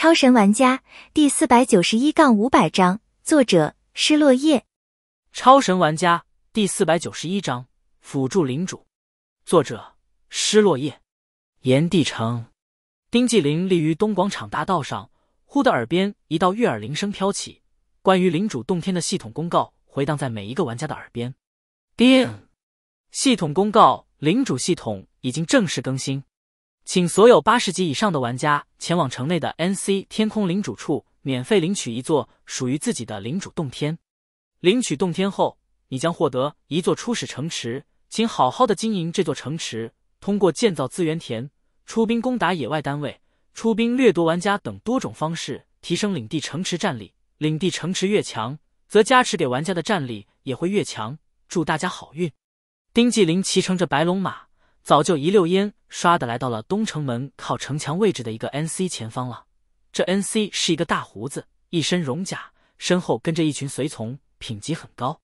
超神玩家第四百九十一杠五百章，作者失落叶。超神玩家第四百九十一章，辅助领主，作者失落叶。炎帝城，丁继林立于东广场大道上，忽的耳边一道悦耳铃声飘起，关于领主洞天的系统公告回荡在每一个玩家的耳边。叮，系统公告，领主系统已经正式更新。请所有八十级以上的玩家前往城内的 N C 天空领主处，免费领取一座属于自己的领主洞天。领取洞天后，你将获得一座初始城池，请好好的经营这座城池，通过建造资源田、出兵攻打野外单位、出兵掠夺玩家等多种方式提升领地城池战力。领地城池越强，则加持给玩家的战力也会越强。祝大家好运！丁继林骑乘着白龙马。早就一溜烟刷的来到了东城门靠城墙位置的一个 N C 前方了。这 N C 是一个大胡子，一身戎甲，身后跟着一群随从，品级很高。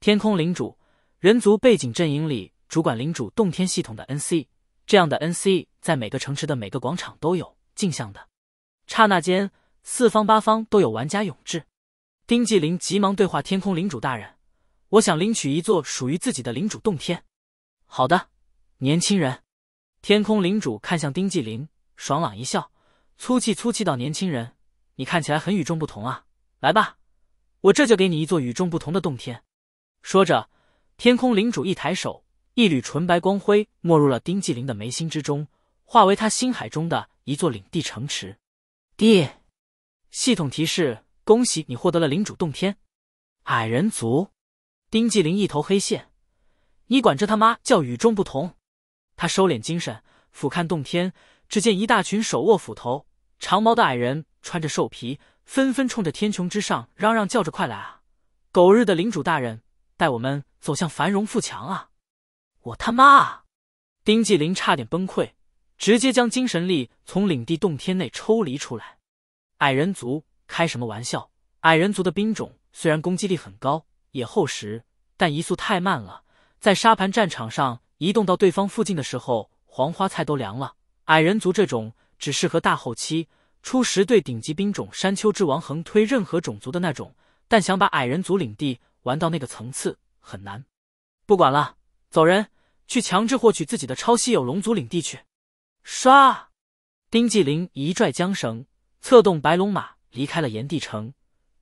天空领主，人族背景阵营里主管领主动天系统的 N C，这样的 N C 在每个城池的每个广场都有镜像的。刹那间，四方八方都有玩家涌至。丁继林急忙对话天空领主大人：“我想领取一座属于自己的领主动天。”“好的。”年轻人，天空领主看向丁继林，爽朗一笑，粗气粗气道：“年轻人，你看起来很与众不同啊！来吧，我这就给你一座与众不同的洞天。”说着，天空领主一抬手，一缕纯白光辉没入了丁继林的眉心之中，化为他心海中的一座领地城池。爹，系统提示：恭喜你获得了领主洞天。矮人族，丁继林一头黑线，你管这他妈叫与众不同？他收敛精神，俯瞰洞天，只见一大群手握斧头、长矛的矮人，穿着兽皮，纷纷冲着天穹之上嚷嚷叫着：“快来啊！狗日的领主大人，带我们走向繁荣富强啊！”我他妈，丁继林差点崩溃，直接将精神力从领地洞天内抽离出来。矮人族开什么玩笑？矮人族的兵种虽然攻击力很高，也厚实，但移速太慢了，在沙盘战场上。移动到对方附近的时候，黄花菜都凉了。矮人族这种只适合大后期，初时对顶级兵种山丘之王横推任何种族的那种，但想把矮人族领地玩到那个层次很难。不管了，走人，去强制获取自己的超稀有龙族领地去。刷。丁继林一拽缰绳，策动白龙马离开了炎帝城，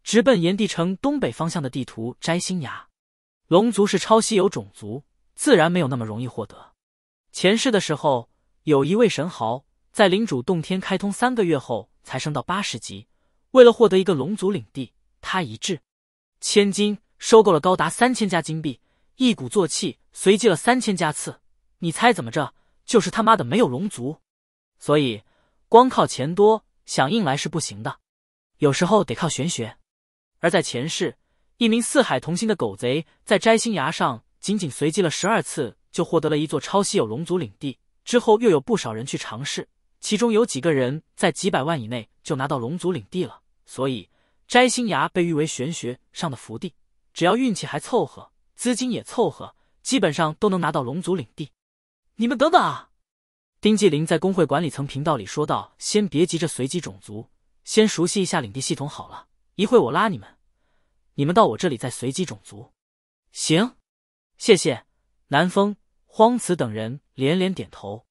直奔炎帝城东北方向的地图摘星崖。龙族是超稀有种族。自然没有那么容易获得。前世的时候，有一位神豪在领主洞天开通三个月后才升到八十级，为了获得一个龙族领地，他一掷千金收购了高达三千家金币，一鼓作气随机了三千家次。你猜怎么着？就是他妈的没有龙族，所以光靠钱多想硬来是不行的，有时候得靠玄学。而在前世，一名四海同心的狗贼在摘星崖上。仅仅随机了十二次就获得了一座超稀有龙族领地，之后又有不少人去尝试，其中有几个人在几百万以内就拿到龙族领地了。所以摘星崖被誉为玄学上的福地，只要运气还凑合，资金也凑合，基本上都能拿到龙族领地。你们等等啊！丁继林在工会管理层频道里说道：“先别急着随机种族，先熟悉一下领地系统好了。一会我拉你们，你们到我这里再随机种族。”行。谢谢南风、荒慈等人连连点头。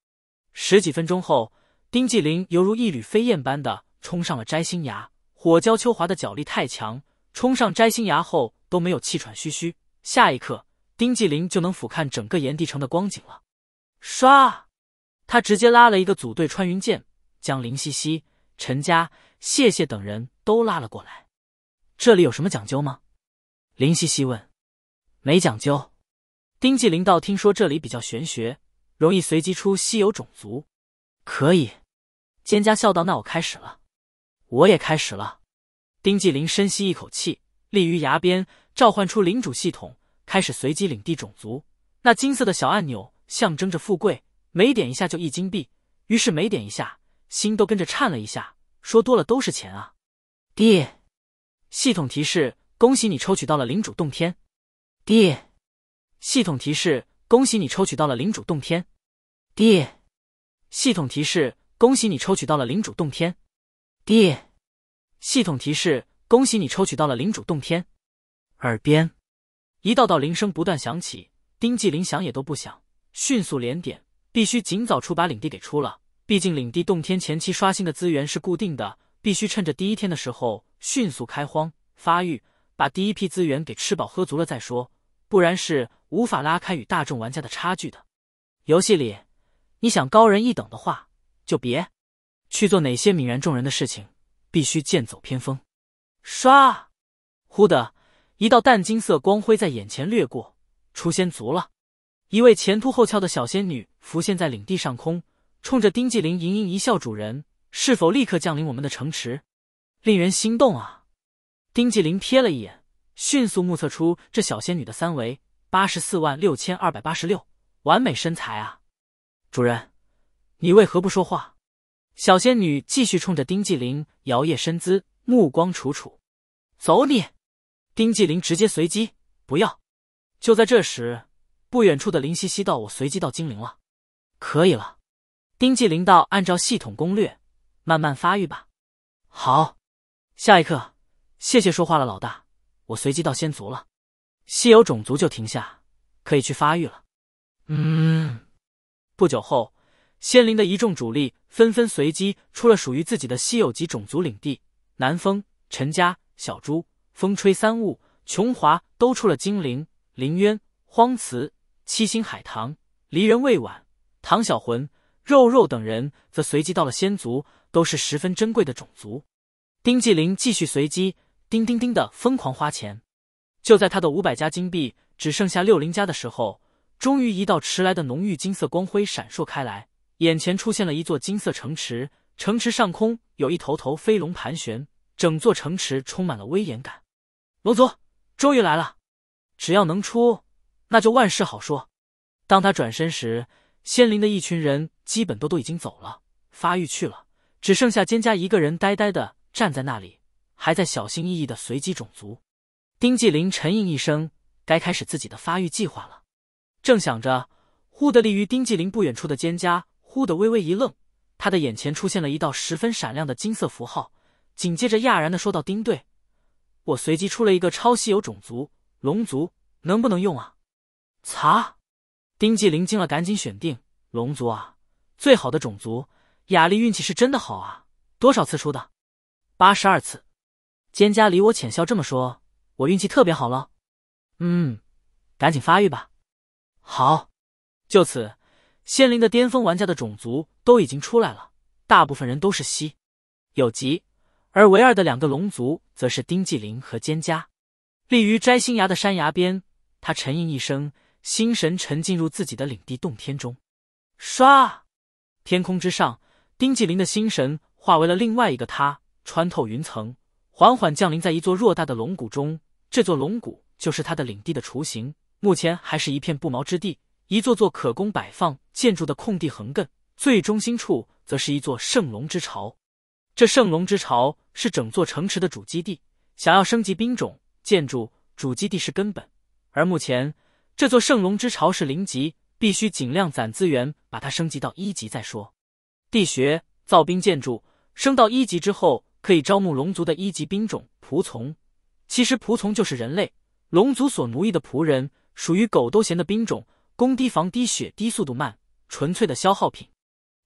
十几分钟后，丁继林犹如一缕飞燕般的冲上了摘星崖。火娇秋华的脚力太强，冲上摘星崖后都没有气喘吁吁。下一刻，丁继林就能俯瞰整个炎帝城的光景了。唰，他直接拉了一个组队穿云箭，将林夕夕、陈家、谢谢等人都拉了过来。这里有什么讲究吗？林夕夕问。没讲究。丁继林道：“听说这里比较玄学，容易随机出稀有种族，可以。”蒹家笑道：“那我开始了，我也开始了。”丁继林深吸一口气，立于崖边，召唤出领主系统，开始随机领地种族。那金色的小按钮象征着富贵，每点一下就一金币，于是每点一下，心都跟着颤了一下。说多了都是钱啊！爹，系统提示：恭喜你抽取到了领主洞天。爹。系统提示：恭喜你抽取到了领主洞天地。系统提示：恭喜你抽取到了领主洞天地。系统提示：恭喜你抽取到了领主洞天。耳边一道道铃声不断响起，丁继林想也都不想，迅速连点，必须尽早出把领地给出了。毕竟领地洞天前期刷新的资源是固定的，必须趁着第一天的时候迅速开荒发育，把第一批资源给吃饱喝足了再说。不然，是无法拉开与大众玩家的差距的。游戏里，你想高人一等的话，就别去做哪些泯然众人的事情，必须剑走偏锋。唰，忽的一道淡金色光辉在眼前掠过，出现足了一位前凸后翘的小仙女浮现在领地上空，冲着丁继林盈盈一笑：“主人，是否立刻降临我们的城池？”令人心动啊！丁继林瞥了一眼。迅速目测出这小仙女的三围八十四万六千二百八十六，完美身材啊！主人，你为何不说话？小仙女继续冲着丁继林摇曳身姿，目光楚楚。走你！丁继林直接随机，不要。就在这时，不远处的林夕夕道：“我随机到精灵了，可以了。”丁继林道：“按照系统攻略，慢慢发育吧。”好。下一刻，谢谢说话了，老大。我随机到仙族了，稀有种族就停下，可以去发育了。嗯，不久后，仙灵的一众主力纷纷随机出了属于自己的稀有级种族领地。南风、陈家、小猪、风吹三雾、琼华都出了精灵。林渊、荒辞、七星海棠、离人未晚、唐小魂、肉肉等人则随机到了仙族，都是十分珍贵的种族。丁继林继续随机。叮叮叮的疯狂花钱，就在他的五百家金币只剩下六零家的时候，终于一道迟来的浓郁金色光辉闪烁开来，眼前出现了一座金色城池，城池上空有一头头飞龙盘旋，整座城池充满了威严感。龙族终于来了，只要能出，那就万事好说。当他转身时，仙灵的一群人基本都都已经走了，发育去了，只剩下蒹葭一个人呆呆的站在那里。还在小心翼翼的随机种族，丁继林沉吟一声，该开始自己的发育计划了。正想着，忽的立于丁继林不远处的蒹葭忽的微微一愣，他的眼前出现了一道十分闪亮的金色符号，紧接着讶然的说道：“丁队，我随机出了一个超稀有种族龙族，能不能用啊？”擦！丁继林惊了，赶紧选定龙族啊，最好的种族。雅丽运气是真的好啊，多少次出的？八十二次。蒹葭离我浅笑，这么说，我运气特别好了。嗯，赶紧发育吧。好，就此仙灵的巅峰玩家的种族都已经出来了，大部分人都是西，有极，而唯二的两个龙族则是丁继林和蒹葭。立于摘星崖的山崖边，他沉吟一声，心神沉浸入自己的领地洞天中。唰，天空之上，丁继林的心神化为了另外一个他，穿透云层。缓缓降临在一座偌大的龙骨中，这座龙骨就是它的领地的雏形，目前还是一片不毛之地。一座座可供摆放建筑的空地横亘，最中心处则是一座圣龙之巢。这圣龙之巢是整座城池的主基地，想要升级兵种、建筑，主基地是根本。而目前这座圣龙之巢是零级，必须尽量攒资源，把它升级到一级再说。地穴造兵建筑升到一级之后。可以招募龙族的一级兵种仆从，其实仆从就是人类，龙族所奴役的仆人，属于狗都嫌的兵种，攻低防低血低，速度慢，纯粹的消耗品。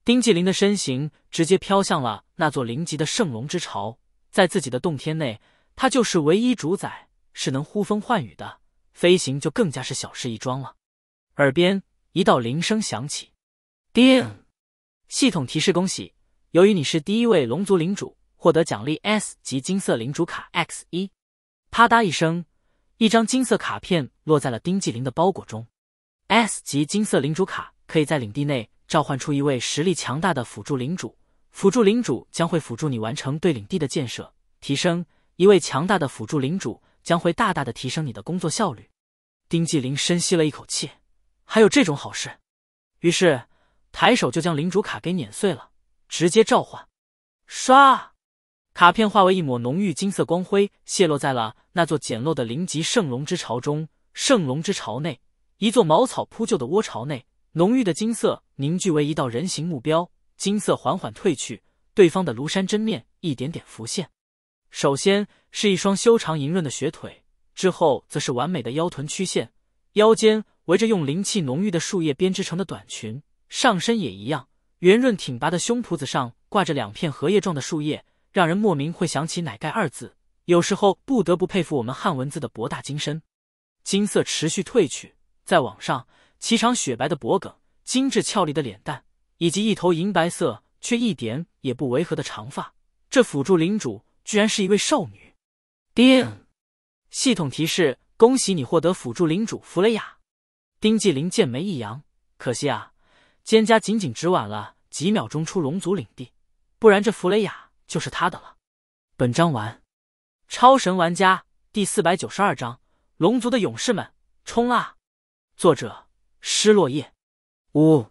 丁继林的身形直接飘向了那座灵级的圣龙之巢，在自己的洞天内，他就是唯一主宰，是能呼风唤雨的，飞行就更加是小事一桩了。耳边一道铃声响起，叮，系统提示：恭喜，由于你是第一位龙族领主。获得奖励 S 级金色领主卡 X 一，啪嗒一声，一张金色卡片落在了丁继林的包裹中。S 级金色领主卡可以在领地内召唤出一位实力强大的辅助领主，辅助领主将会辅助你完成对领地的建设提升。一位强大的辅助领主将会大大的提升你的工作效率。丁继林深吸了一口气，还有这种好事？于是抬手就将领主卡给碾碎了，直接召唤，刷。卡片化为一抹浓郁金色光辉，泄落在了那座简陋的灵级圣龙之巢中。圣龙之巢内，一座茅草铺就的窝巢内，浓郁的金色凝聚为一道人形目标。金色缓缓褪去，对方的庐山真面一点点浮现。首先是一双修长莹润的雪腿，之后则是完美的腰臀曲线，腰间围着用灵气浓郁的树叶编织成的短裙，上身也一样，圆润挺拔的胸脯子上挂着两片荷叶状的树叶。让人莫名会想起“奶盖”二字，有时候不得不佩服我们汉文字的博大精深。金色持续褪去，在网上，齐长雪白的脖颈、精致俏丽的脸蛋，以及一头银白色却一点也不违和的长发，这辅助领主居然是一位少女。叮，系统提示：恭喜你获得辅助领主弗雷雅。丁继林剑眉一扬，可惜啊，蒹葭仅仅只晚了几秒钟出龙族领地，不然这弗雷雅就是他的了。本章完。超神玩家第四百九十二章：龙族的勇士们，冲啊！作者：失落叶。呜，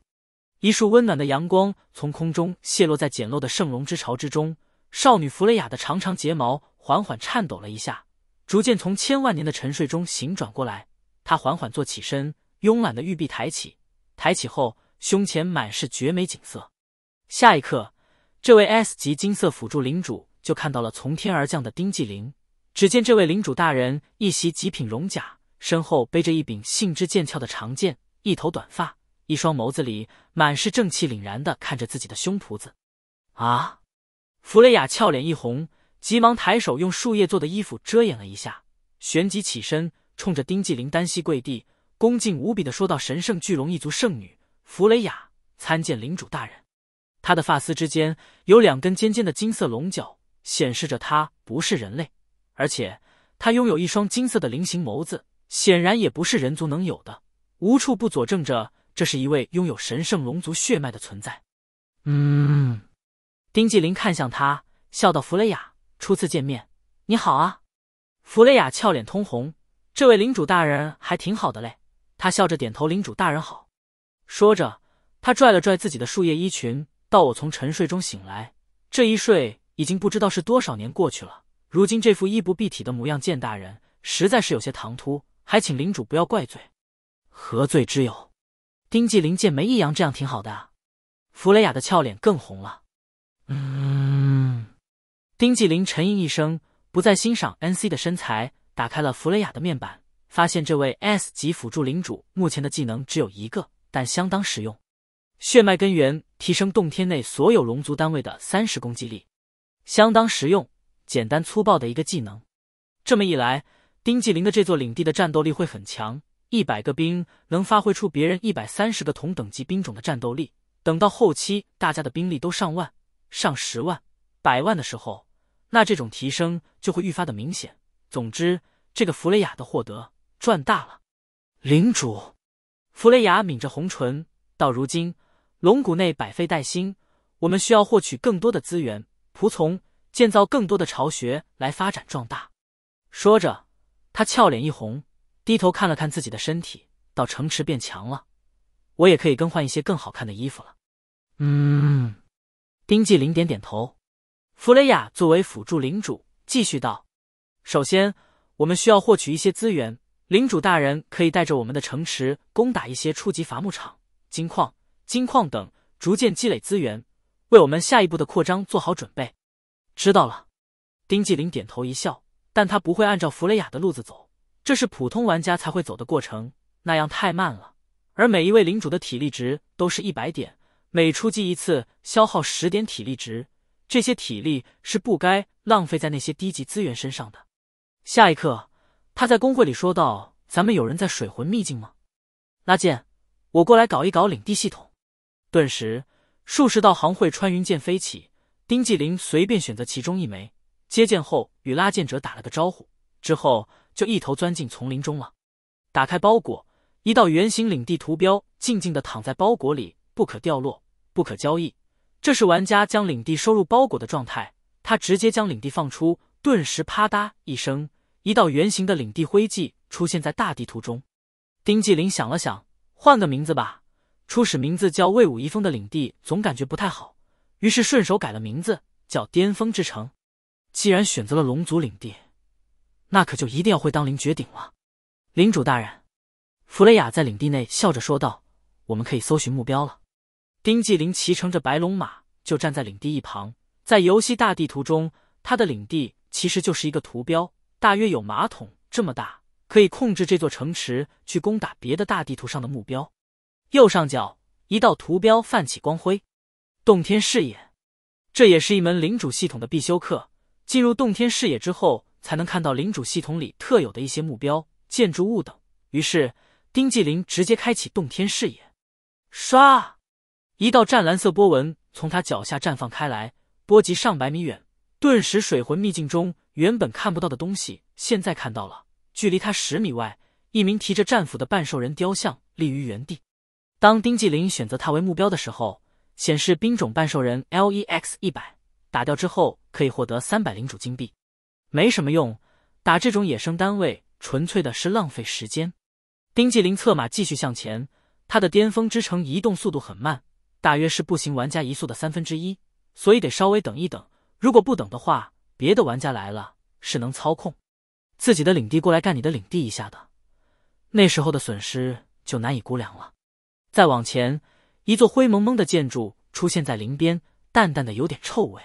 一束温暖的阳光从空中泄落在简陋的圣龙之巢之中。少女弗雷雅的长长睫毛缓缓颤抖了一下，逐渐从千万年的沉睡中醒转过来。她缓缓坐起身，慵懒的玉臂抬起，抬起后胸前满是绝美景色。下一刻。这位 S 级金色辅助领主就看到了从天而降的丁继灵。只见这位领主大人一袭极品龙甲，身后背着一柄杏枝剑鞘的长剑，一头短发，一双眸子里满是正气凛然的看着自己的胸脯子。啊！弗雷雅俏脸一红，急忙抬手用树叶做的衣服遮掩了一下，旋即起身，冲着丁继林单膝跪地，恭敬无比的说道：“神圣巨龙一族圣女弗雷雅参见领主大人。”他的发丝之间有两根尖尖的金色龙角，显示着他不是人类，而且他拥有一双金色的菱形眸子，显然也不是人族能有的。无处不佐证着，这是一位拥有神圣龙族血脉的存在。嗯，丁继林看向他，笑道：“弗雷雅，初次见面，你好啊。”弗雷雅俏脸通红，这位领主大人还挺好的嘞。他笑着点头：“领主大人好。”说着，他拽了拽自己的树叶衣裙。到我从沉睡中醒来，这一睡已经不知道是多少年过去了。如今这副衣不蔽体的模样，见大人实在是有些唐突，还请领主不要怪罪。何罪之有？丁继林见梅一阳这样挺好的，弗雷雅的俏脸更红了。嗯，丁继林沉吟一声，不再欣赏 N C 的身材，打开了弗雷雅的面板，发现这位 S 级辅助领主目前的技能只有一个，但相当实用。血脉根源。提升洞天内所有龙族单位的三十攻击力，相当实用，简单粗暴的一个技能。这么一来，丁继林的这座领地的战斗力会很强，一百个兵能发挥出别人一百三十个同等级兵种的战斗力。等到后期大家的兵力都上万、上十万、百万的时候，那这种提升就会愈发的明显。总之，这个弗雷雅的获得赚大了。领主弗雷雅抿着红唇，到如今。龙骨内百废待兴，我们需要获取更多的资源，仆从，建造更多的巢穴来发展壮大。说着，他俏脸一红，低头看了看自己的身体，到城池变强了，我也可以更换一些更好看的衣服了。嗯，丁继林点点头。弗雷亚作为辅助领主继续道：“首先，我们需要获取一些资源，领主大人可以带着我们的城池攻打一些初级伐木场、金矿。”金矿等逐渐积累资源，为我们下一步的扩张做好准备。知道了，丁继林点头一笑，但他不会按照弗雷雅的路子走，这是普通玩家才会走的过程，那样太慢了。而每一位领主的体力值都是一百点，每出击一次消耗十点体力值，这些体力是不该浪费在那些低级资源身上的。下一刻，他在公会里说道：“咱们有人在水魂秘境吗？拉剑，我过来搞一搞领地系统。”顿时，数十道行会穿云箭飞起。丁继林随便选择其中一枚，接箭后与拉箭者打了个招呼，之后就一头钻进丛林中了。打开包裹，一道圆形领地图标静静的躺在包裹里，不可掉落，不可交易。这是玩家将领地收入包裹的状态。他直接将领地放出，顿时啪嗒一声，一道圆形的领地灰迹出现在大地图中。丁继林想了想，换个名字吧。初始名字叫魏武遗风的领地总感觉不太好，于是顺手改了名字，叫巅峰之城。既然选择了龙族领地，那可就一定要会当凌绝顶了。领主大人，弗雷亚在领地内笑着说道：“我们可以搜寻目标了。”丁继林骑乘着白龙马，就站在领地一旁。在游戏大地图中，他的领地其实就是一个图标，大约有马桶这么大，可以控制这座城池去攻打别的大地图上的目标。右上角一道图标泛起光辉，洞天视野，这也是一门领主系统的必修课。进入洞天视野之后，才能看到领主系统里特有的一些目标、建筑物等。于是，丁继林直接开启洞天视野，唰，一道湛蓝色波纹从他脚下绽放开来，波及上百米远。顿时，水魂秘境中原本看不到的东西，现在看到了。距离他十米外，一名提着战斧的半兽人雕像立于原地。当丁继林选择他为目标的时候，显示兵种半兽人 L E X 一百打掉之后可以获得三百领主金币，没什么用。打这种野生单位纯粹的是浪费时间。丁继林策马继续向前，他的巅峰之城移动速度很慢，大约是步行玩家移速的三分之一，所以得稍微等一等。如果不等的话，别的玩家来了是能操控自己的领地过来干你的领地一下的，那时候的损失就难以估量了。再往前，一座灰蒙蒙的建筑出现在林边，淡淡的有点臭味。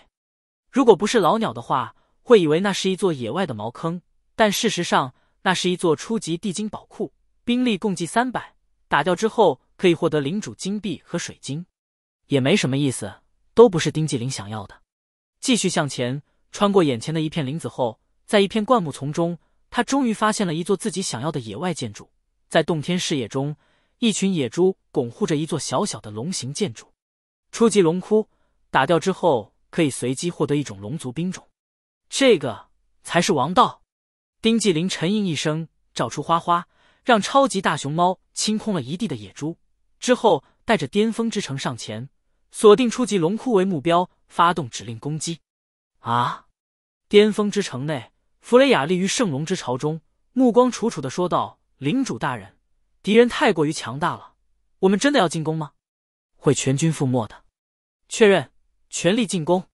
如果不是老鸟的话，会以为那是一座野外的茅坑。但事实上，那是一座初级地精宝库，兵力共计三百，打掉之后可以获得领主金币和水晶，也没什么意思，都不是丁继林想要的。继续向前，穿过眼前的一片林子后，在一片灌木丛中，他终于发现了一座自己想要的野外建筑，在洞天视野中。一群野猪拱护着一座小小的龙形建筑，初级龙窟打掉之后可以随机获得一种龙族兵种，这个才是王道。丁继林沉吟一声，找出花花，让超级大熊猫清空了一地的野猪，之后带着巅峰之城上前，锁定初级龙窟为目标，发动指令攻击。啊！巅峰之城内，弗雷雅立于圣龙之巢中，目光楚楚的说道：“领主大人。”敌人太过于强大了，我们真的要进攻吗？会全军覆没的。确认，全力进攻。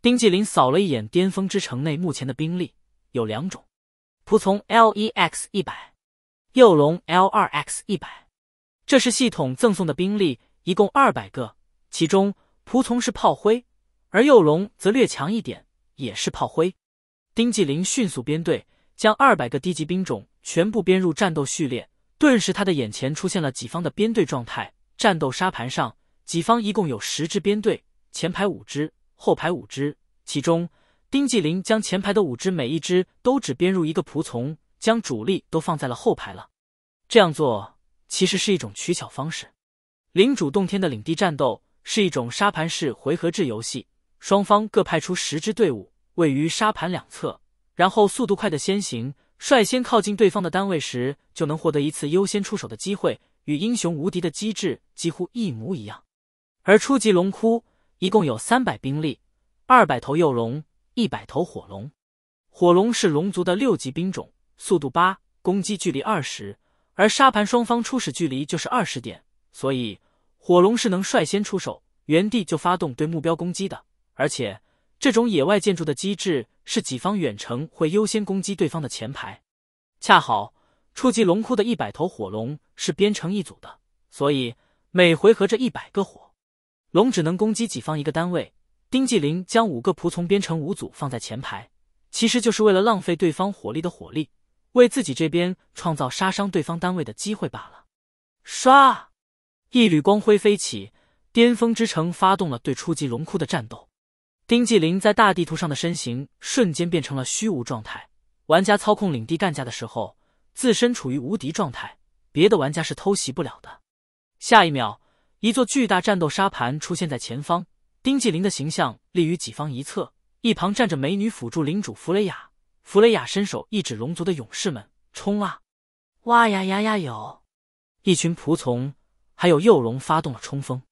丁继林扫了一眼巅峰之城内目前的兵力，有两种：仆从 L 一 X 一百，幼龙 L 二 X 一百。这是系统赠送的兵力，一共二百个。其中仆从是炮灰，而幼龙则略强一点，也是炮灰。丁继林迅速编队，将二百个低级兵种全部编入战斗序列。顿时，他的眼前出现了己方的编队状态。战斗沙盘上，己方一共有十支编队，前排五支，后排五支。其中，丁继林将前排的五支每一支都只编入一个仆从，将主力都放在了后排了。这样做其实是一种取巧方式。领主动天的领地战斗是一种沙盘式回合制游戏，双方各派出十支队伍，位于沙盘两侧，然后速度快的先行。率先靠近对方的单位时，就能获得一次优先出手的机会，与英雄无敌的机制几乎一模一样。而初级龙窟一共有三百兵力，二百头幼龙，一百头火龙。火龙是龙族的六级兵种，速度八，攻击距离二十。而沙盘双方初始距离就是二十点，所以火龙是能率先出手，原地就发动对目标攻击的。而且这种野外建筑的机制。是己方远程会优先攻击对方的前排，恰好初级龙窟的一百头火龙是编成一组的，所以每回合这一百个火龙只能攻击己方一个单位。丁继林将五个仆从编成五组放在前排，其实就是为了浪费对方火力的火力，为自己这边创造杀伤对方单位的机会罢了。唰，一缕光辉飞起，巅峰之城发动了对初级龙窟的战斗。丁继林在大地图上的身形瞬间变成了虚无状态。玩家操控领地干架的时候，自身处于无敌状态，别的玩家是偷袭不了的。下一秒，一座巨大战斗沙盘出现在前方，丁继林的形象立于己方一侧，一旁站着美女辅助领主弗雷亚。弗雷亚伸手一指龙族的勇士们：“冲啊！”“哇呀呀呀！”有一群仆从还有幼龙发动了冲锋。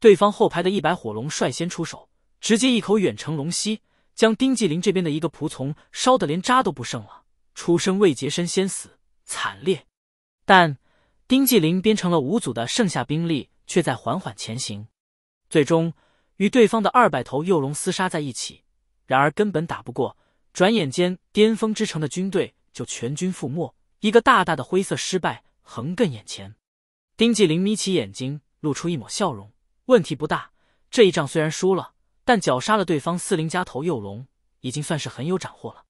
对方后排的一百火龙率先出手。直接一口远程龙息，将丁继林这边的一个仆从烧得连渣都不剩了。出生未结身先死，惨烈。但丁继林编成了五组的剩下兵力，却在缓缓前行，最终与对方的二百头幼龙厮杀在一起。然而根本打不过，转眼间巅峰之城的军队就全军覆没，一个大大的灰色失败横亘眼前。丁继林眯起眼睛，露出一抹笑容。问题不大，这一仗虽然输了。但绞杀了对方四灵加头幼龙，已经算是很有斩获了。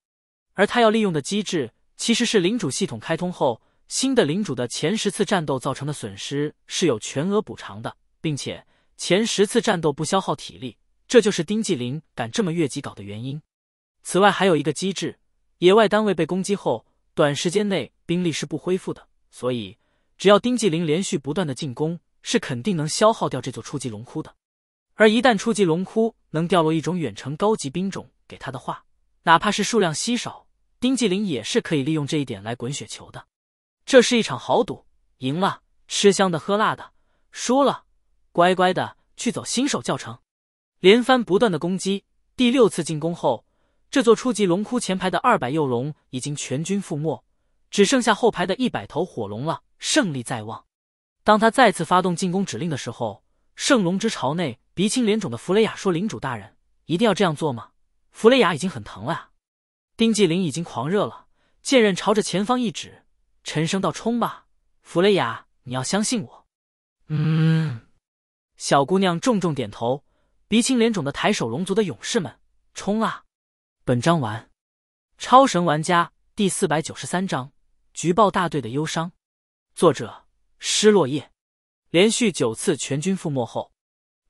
而他要利用的机制，其实是领主系统开通后，新的领主的前十次战斗造成的损失是有全额补偿的，并且前十次战斗不消耗体力。这就是丁继林敢这么越级搞的原因。此外，还有一个机制：野外单位被攻击后，短时间内兵力是不恢复的。所以，只要丁继林连续不断的进攻，是肯定能消耗掉这座初级龙窟的。而一旦初级龙窟能掉落一种远程高级兵种给他的话，哪怕是数量稀少，丁继林也是可以利用这一点来滚雪球的。这是一场豪赌，赢了吃香的喝辣的，输了乖乖的去走新手教程。连番不断的攻击，第六次进攻后，这座初级龙窟前排的二百幼龙已经全军覆没，只剩下后排的一百头火龙了，胜利在望。当他再次发动进攻指令的时候，圣龙之巢内。鼻青脸肿的弗雷雅说：“领主大人，一定要这样做吗？弗雷雅已经很疼了啊！”丁纪林已经狂热了，剑刃朝着前方一指，沉声道：“冲吧，弗雷雅，你要相信我。”嗯，小姑娘重重点头，鼻青脸肿的抬手，龙族的勇士们，冲啊！本章完。超神玩家第四百九十三章：举爆大队的忧伤。作者：失落叶。连续九次全军覆没后。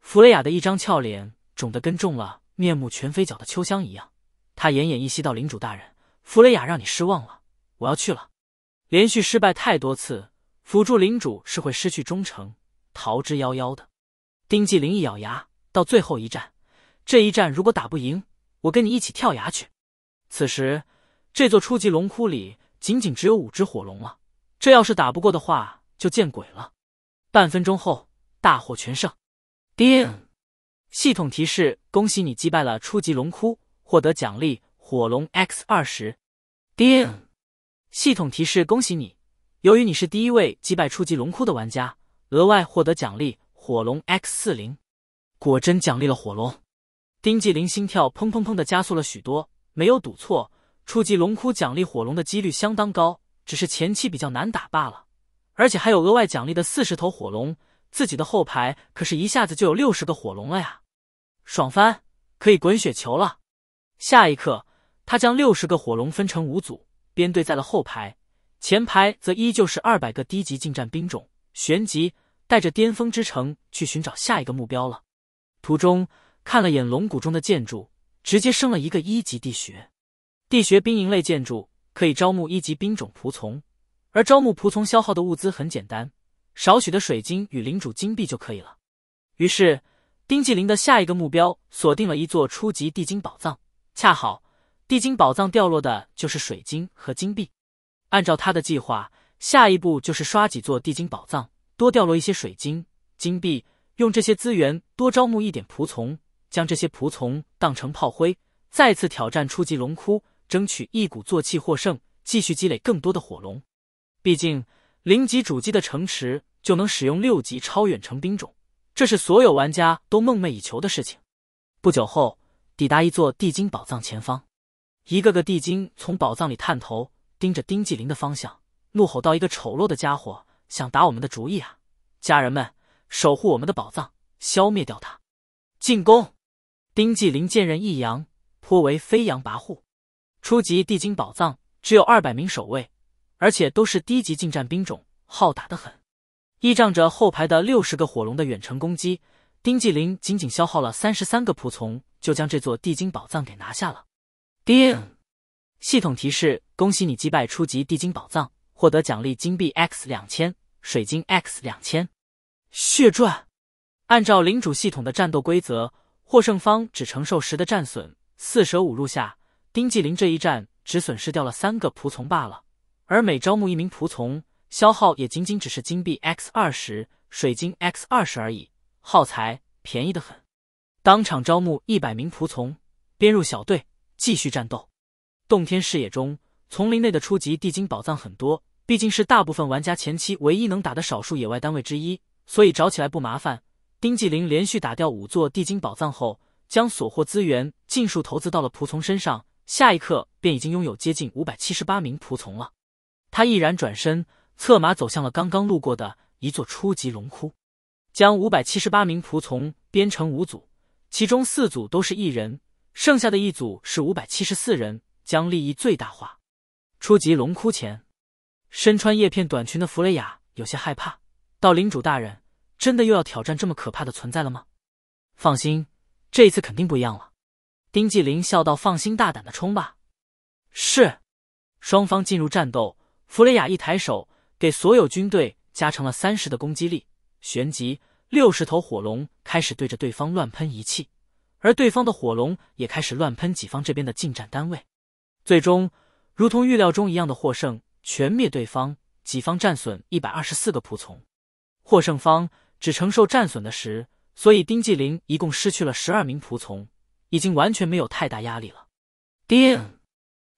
弗雷雅的一张俏脸肿得跟中了面目全非角的秋香一样，她奄奄一息道：“领主大人，弗雷雅让你失望了，我要去了。”连续失败太多次，辅助领主是会失去忠诚，逃之夭夭的。丁继灵一咬牙，到最后一战，这一战如果打不赢，我跟你一起跳崖去。此时，这座初级龙窟里仅仅只有五只火龙了，这要是打不过的话，就见鬼了。半分钟后，大获全胜。叮，系统提示：恭喜你击败了初级龙窟，获得奖励火龙 X 二十。叮，系统提示：恭喜你，由于你是第一位击败初级龙窟的玩家，额外获得奖励火龙 X 四零。果真奖励了火龙，丁继林心跳砰砰砰的加速了许多，没有赌错，初级龙窟奖励火龙的几率相当高，只是前期比较难打罢了，而且还有额外奖励的四十头火龙。自己的后排可是一下子就有六十个火龙了呀，爽翻，可以滚雪球了。下一刻，他将六十个火龙分成五组，编队在了后排，前排则依旧是二百个低级近战兵种。旋即带着巅峰之城去寻找下一个目标了。途中看了眼龙谷中的建筑，直接升了一个一级地穴。地穴兵营类建筑可以招募一级兵种仆从，而招募仆从消耗的物资很简单。少许的水晶与领主金币就可以了。于是，丁继林的下一个目标锁定了一座初级地精宝藏，恰好地精宝藏掉落的就是水晶和金币。按照他的计划，下一步就是刷几座地精宝藏，多掉落一些水晶、金币，用这些资源多招募一点仆从，将这些仆从当成炮灰，再次挑战初级龙窟，争取一鼓作气获胜，继续积累更多的火龙。毕竟。零级主机的城池就能使用六级超远程兵种，这是所有玩家都梦寐以求的事情。不久后，抵达一座地精宝藏前方，一个个地精从宝藏里探头，盯着丁继林的方向，怒吼道：“一个丑陋的家伙想打我们的主意啊！家人们，守护我们的宝藏，消灭掉他！进攻！”丁继林剑刃一扬，颇为飞扬跋扈。初级地精宝藏只有二百名守卫。而且都是低级近战兵种，好打得很。依仗着后排的六十个火龙的远程攻击，丁继林仅仅消耗了三十三个仆从，就将这座地精宝藏给拿下了。叮，系统提示：恭喜你击败初级地精宝藏，获得奖励金币 X 两千，水晶 X 两千，血赚！按照领主系统的战斗规则，获胜方只承受十的战损，四舍五入下，丁继林这一战只损失掉了三个仆从罢了。而每招募一名仆从，消耗也仅仅只是金币 X 二十、水晶 X 二十而已，耗材便宜的很。当场招募一百名仆从，编入小队继续战斗。洞天视野中，丛林内的初级地精宝藏很多，毕竟是大部分玩家前期唯一能打的少数野外单位之一，所以找起来不麻烦。丁继林连续打掉五座地精宝藏后，将所获资源尽数投资到了仆从身上，下一刻便已经拥有接近五百七十八名仆从了。他毅然转身，策马走向了刚刚路过的一座初级龙窟，将五百七十八名仆从编成五组，其中四组都是一人，剩下的一组是五百七十四人，将利益最大化。初级龙窟前，身穿叶片短裙的弗雷亚有些害怕：“到领主大人真的又要挑战这么可怕的存在了吗？”“放心，这一次肯定不一样了。”丁继林笑道：“放心大胆的冲吧。”“是。”双方进入战斗。弗雷亚一抬手，给所有军队加成了三十的攻击力。旋即，六十头火龙开始对着对方乱喷一气，而对方的火龙也开始乱喷己方这边的近战单位。最终，如同预料中一样的获胜，全灭对方，己方战损一百二十四个仆从。获胜方只承受战损的十，所以丁继林一共失去了十二名仆从，已经完全没有太大压力了。丁，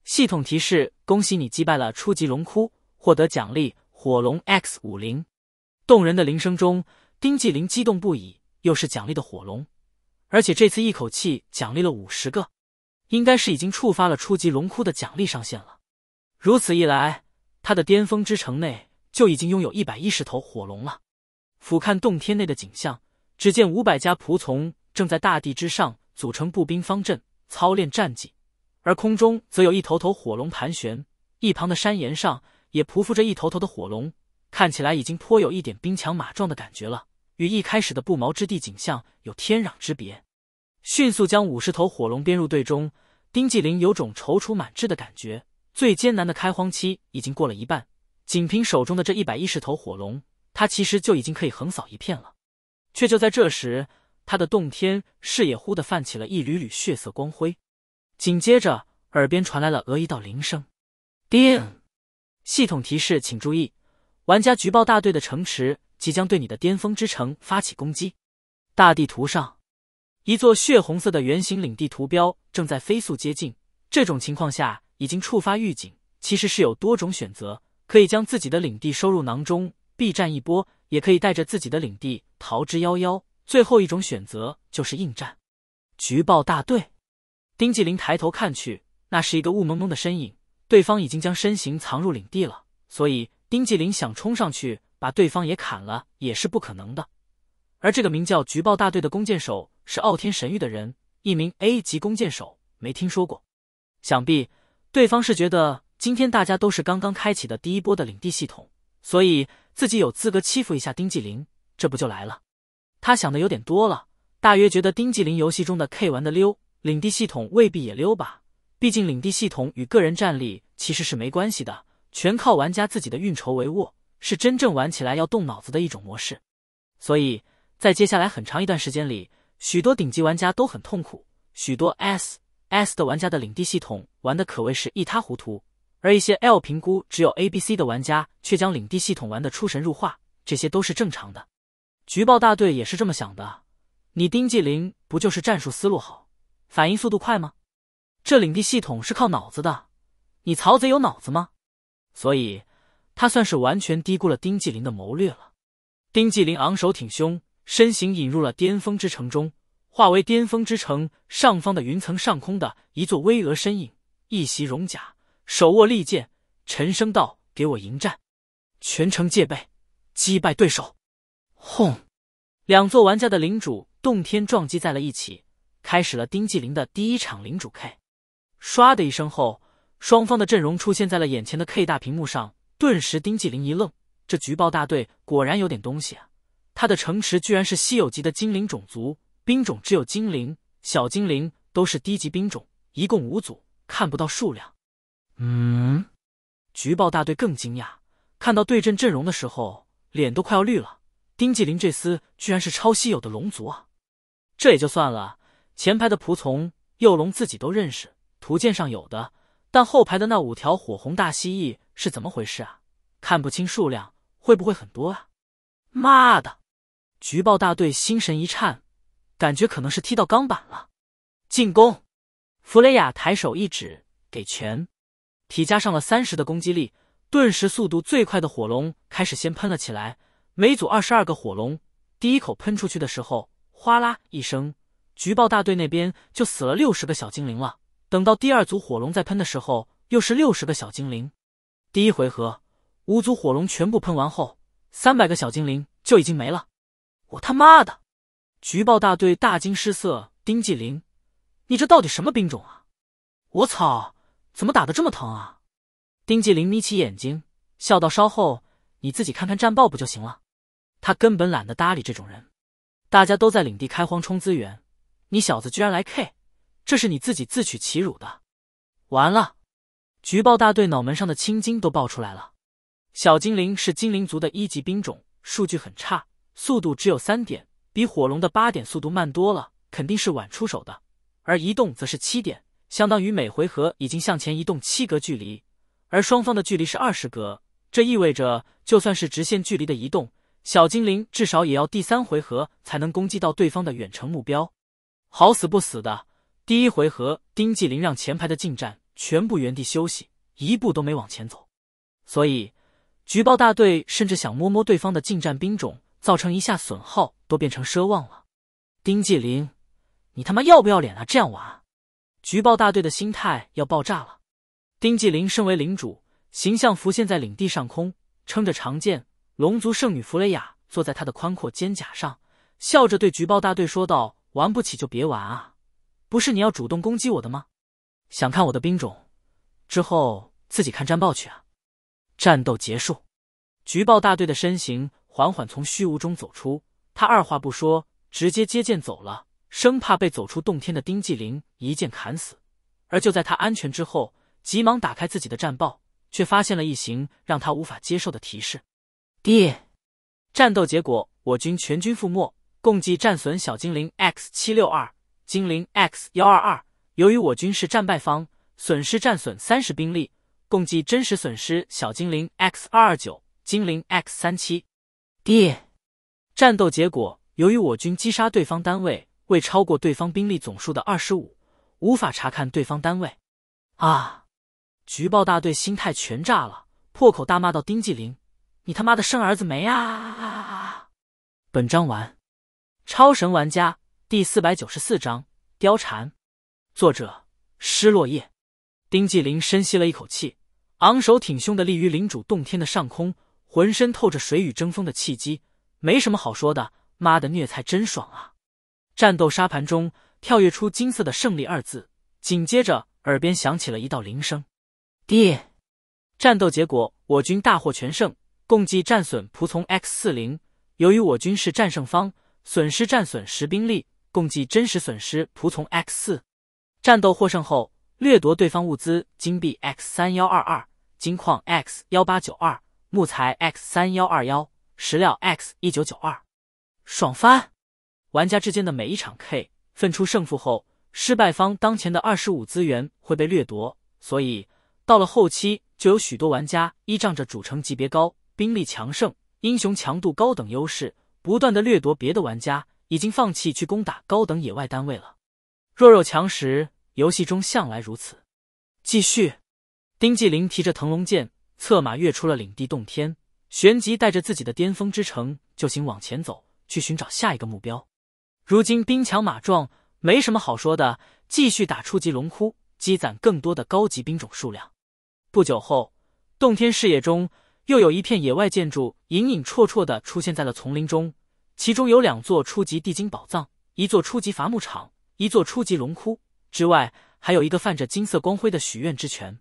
系统提示。恭喜你击败了初级龙窟，获得奖励火龙 X 五零。动人的铃声中，丁继林激动不已，又是奖励的火龙，而且这次一口气奖励了五十个，应该是已经触发了初级龙窟的奖励上限了。如此一来，他的巅峰之城内就已经拥有一百一十头火龙了。俯瞰洞天内的景象，只见五百家仆从正在大地之上组成步兵方阵，操练战技。而空中则有一头头火龙盘旋，一旁的山岩上也匍匐着一头头的火龙，看起来已经颇有一点兵强马壮的感觉了，与一开始的不毛之地景象有天壤之别。迅速将五十头火龙编入队中，丁继林有种踌躇满志的感觉。最艰难的开荒期已经过了一半，仅凭手中的这一百一十头火龙，他其实就已经可以横扫一片了。却就在这时，他的洞天视野忽地泛起了一缕缕血色光辉。紧接着，耳边传来了俄一道铃声，叮。系统提示，请注意，玩家举报大队的城池即将对你的巅峰之城发起攻击。大地图上，一座血红色的圆形领地图标正在飞速接近。这种情况下，已经触发预警。其实是有多种选择，可以将自己的领地收入囊中，避战一波；也可以带着自己的领地逃之夭夭。最后一种选择就是应战。举爆大队。丁继林抬头看去，那是一个雾蒙蒙的身影。对方已经将身形藏入领地了，所以丁继林想冲上去把对方也砍了，也是不可能的。而这个名叫“举爆大队”的弓箭手是傲天神域的人，一名 A 级弓箭手，没听说过。想必对方是觉得今天大家都是刚刚开启的第一波的领地系统，所以自己有资格欺负一下丁继林，这不就来了？他想的有点多了，大约觉得丁继林游戏中的 K 玩的溜。领地系统未必也溜吧，毕竟领地系统与个人战力其实是没关系的，全靠玩家自己的运筹帷幄，是真正玩起来要动脑子的一种模式。所以在接下来很长一段时间里，许多顶级玩家都很痛苦，许多 S S 的玩家的领地系统玩的可谓是一塌糊涂，而一些 L 评估只有 A B C 的玩家却将领地系统玩的出神入化，这些都是正常的。局爆大队也是这么想的，你丁继林不就是战术思路好？反应速度快吗？这领地系统是靠脑子的，你曹贼有脑子吗？所以他算是完全低估了丁继林的谋略了。丁继林昂首挺胸，身形引入了巅峰之城中，化为巅峰之城上方的云层上空的一座巍峨身影，一袭戎甲，手握利剑，沉声道：“给我迎战，全城戒备，击败对手！”轰，两座玩家的领主洞天撞击在了一起。开始了丁继林的第一场领主 K，唰的一声后，双方的阵容出现在了眼前的 K 大屏幕上。顿时，丁继林一愣：这举爆大队果然有点东西啊！他的城池居然是稀有级的精灵种族，兵种只有精灵、小精灵，都是低级兵种，一共五组，看不到数量。嗯，举爆大队更惊讶，看到对阵阵容的时候，脸都快要绿了。丁继林这厮居然是超稀有的龙族啊！这也就算了。前排的仆从幼龙自己都认识，图鉴上有的。但后排的那五条火红大蜥蜴是怎么回事啊？看不清数量，会不会很多啊？妈的！举爆大队心神一颤，感觉可能是踢到钢板了。进攻！弗雷亚抬手一指，给全体加上了三十的攻击力。顿时，速度最快的火龙开始先喷了起来。每组二十二个火龙，第一口喷出去的时候，哗啦一声。举爆大队那边就死了六十个小精灵了。等到第二组火龙再喷的时候，又是六十个小精灵。第一回合五组火龙全部喷完后，三百个小精灵就已经没了。我他妈的！举爆大队大惊失色。丁继林，你这到底什么兵种啊？我操，怎么打得这么疼啊？丁继林眯起眼睛笑道：“稍后你自己看看战报不就行了？”他根本懒得搭理这种人。大家都在领地开荒充资源。你小子居然来 K，这是你自己自取其辱的！完了，举爆大队脑门上的青筋都爆出来了。小精灵是精灵族的一级兵种，数据很差，速度只有三点，比火龙的八点速度慢多了，肯定是晚出手的。而移动则是七点，相当于每回合已经向前移动七格距离，而双方的距离是二十格，这意味着就算是直线距离的移动，小精灵至少也要第三回合才能攻击到对方的远程目标。好死不死的，第一回合，丁继林让前排的近战全部原地休息，一步都没往前走，所以举报大队甚至想摸摸对方的近战兵种，造成一下损耗都变成奢望了。丁继林，你他妈要不要脸啊？这样玩，举报大队的心态要爆炸了。丁继林身为领主，形象浮现在领地上空，撑着长剑，龙族圣女弗雷雅坐在他的宽阔肩甲上，笑着对举报大队说道。玩不起就别玩啊！不是你要主动攻击我的吗？想看我的兵种，之后自己看战报去啊！战斗结束，局爆大队的身形缓缓从虚无中走出，他二话不说，直接接剑走了，生怕被走出洞天的丁继林一剑砍死。而就在他安全之后，急忙打开自己的战报，却发现了一行让他无法接受的提示：爹，战斗结果，我军全军覆没。共计战损小精灵 X 七六二、精灵 X 幺二二。由于我军是战败方，损失战损三十兵力，共计真实损失小精灵 X 二二九、精灵 X 三七。D 战斗结果，由于我军击杀对方单位未超过对方兵力总数的二十五，无法查看对方单位。啊！局爆大队心态全炸了，破口大骂到：“丁继林，你他妈的生儿子没啊？”本章完。超神玩家第四百九十四章貂蝉，作者：失落叶。丁继林深吸了一口气，昂首挺胸的立于领主洞天的上空，浑身透着水与争锋的气机。没什么好说的，妈的虐菜真爽啊！战斗沙盘中跳跃出金色的胜利二字，紧接着耳边响起了一道铃声。爹，战斗结果，我军大获全胜，共计战损仆从 X 四零。由于我军是战胜方。损失战损十兵力，共计真实损失仆从 x 四。战斗获胜后，掠夺对方物资金币 x 三幺二二，金矿 x 幺八九二，木材 x 三幺二幺，石料 x 一九九二，爽翻！玩家之间的每一场 k 分出胜负后，失败方当前的二十五资源会被掠夺，所以到了后期就有许多玩家依仗着主城级别高、兵力强盛、英雄强度高等优势。不断的掠夺别的玩家，已经放弃去攻打高等野外单位了。弱肉强食，游戏中向来如此。继续，丁继林提着腾龙剑，策马跃出了领地洞天，旋即带着自己的巅峰之城就行往前走去寻找下一个目标。如今兵强马壮，没什么好说的，继续打初级龙窟，积攒更多的高级兵种数量。不久后，洞天视野中。又有一片野外建筑隐隐绰绰地出现在了丛林中，其中有两座初级地精宝藏，一座初级伐木场，一座初级龙窟，之外还有一个泛着金色光辉的许愿之泉。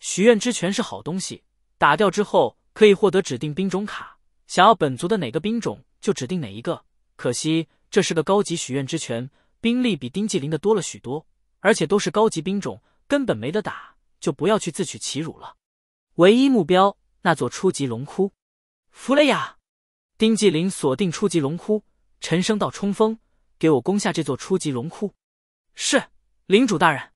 许愿之泉是好东西，打掉之后可以获得指定兵种卡，想要本族的哪个兵种就指定哪一个。可惜这是个高级许愿之泉，兵力比丁纪林的多了许多，而且都是高级兵种，根本没得打，就不要去自取其辱了。唯一目标。那座初级龙窟，弗雷亚，丁继林锁定初级龙窟，沉声道：“冲锋，给我攻下这座初级龙窟！”是，领主大人。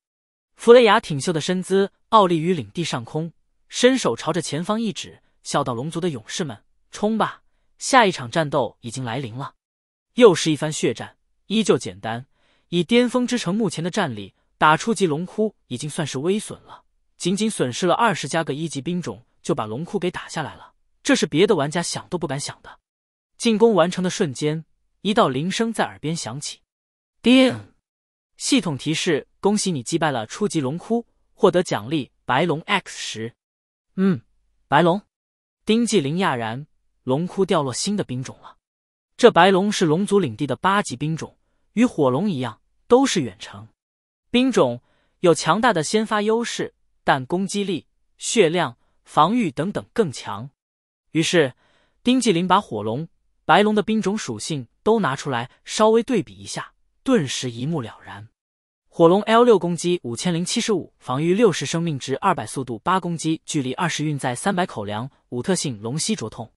弗雷亚挺秀的身姿傲立于领地上空，伸手朝着前方一指，笑道：“龙族的勇士们，冲吧！下一场战斗已经来临了。”又是一番血战，依旧简单。以巅峰之城目前的战力，打初级龙窟已经算是微损了，仅仅损失了二十加个一级兵种。就把龙窟给打下来了，这是别的玩家想都不敢想的。进攻完成的瞬间，一道铃声在耳边响起，叮。系统提示：恭喜你击败了初级龙窟，获得奖励白龙 X 十。嗯，白龙。丁继林讶然，龙窟掉落新的兵种了。这白龙是龙族领地的八级兵种，与火龙一样，都是远程兵种，有强大的先发优势，但攻击力、血量。防御等等更强。于是丁继林把火龙、白龙的兵种属性都拿出来稍微对比一下，顿时一目了然。火龙 L 六攻击五千零七十五，防御六十，生命值二百，速度八，攻击距离二十，运载三百，口粮五，特性龙息灼痛。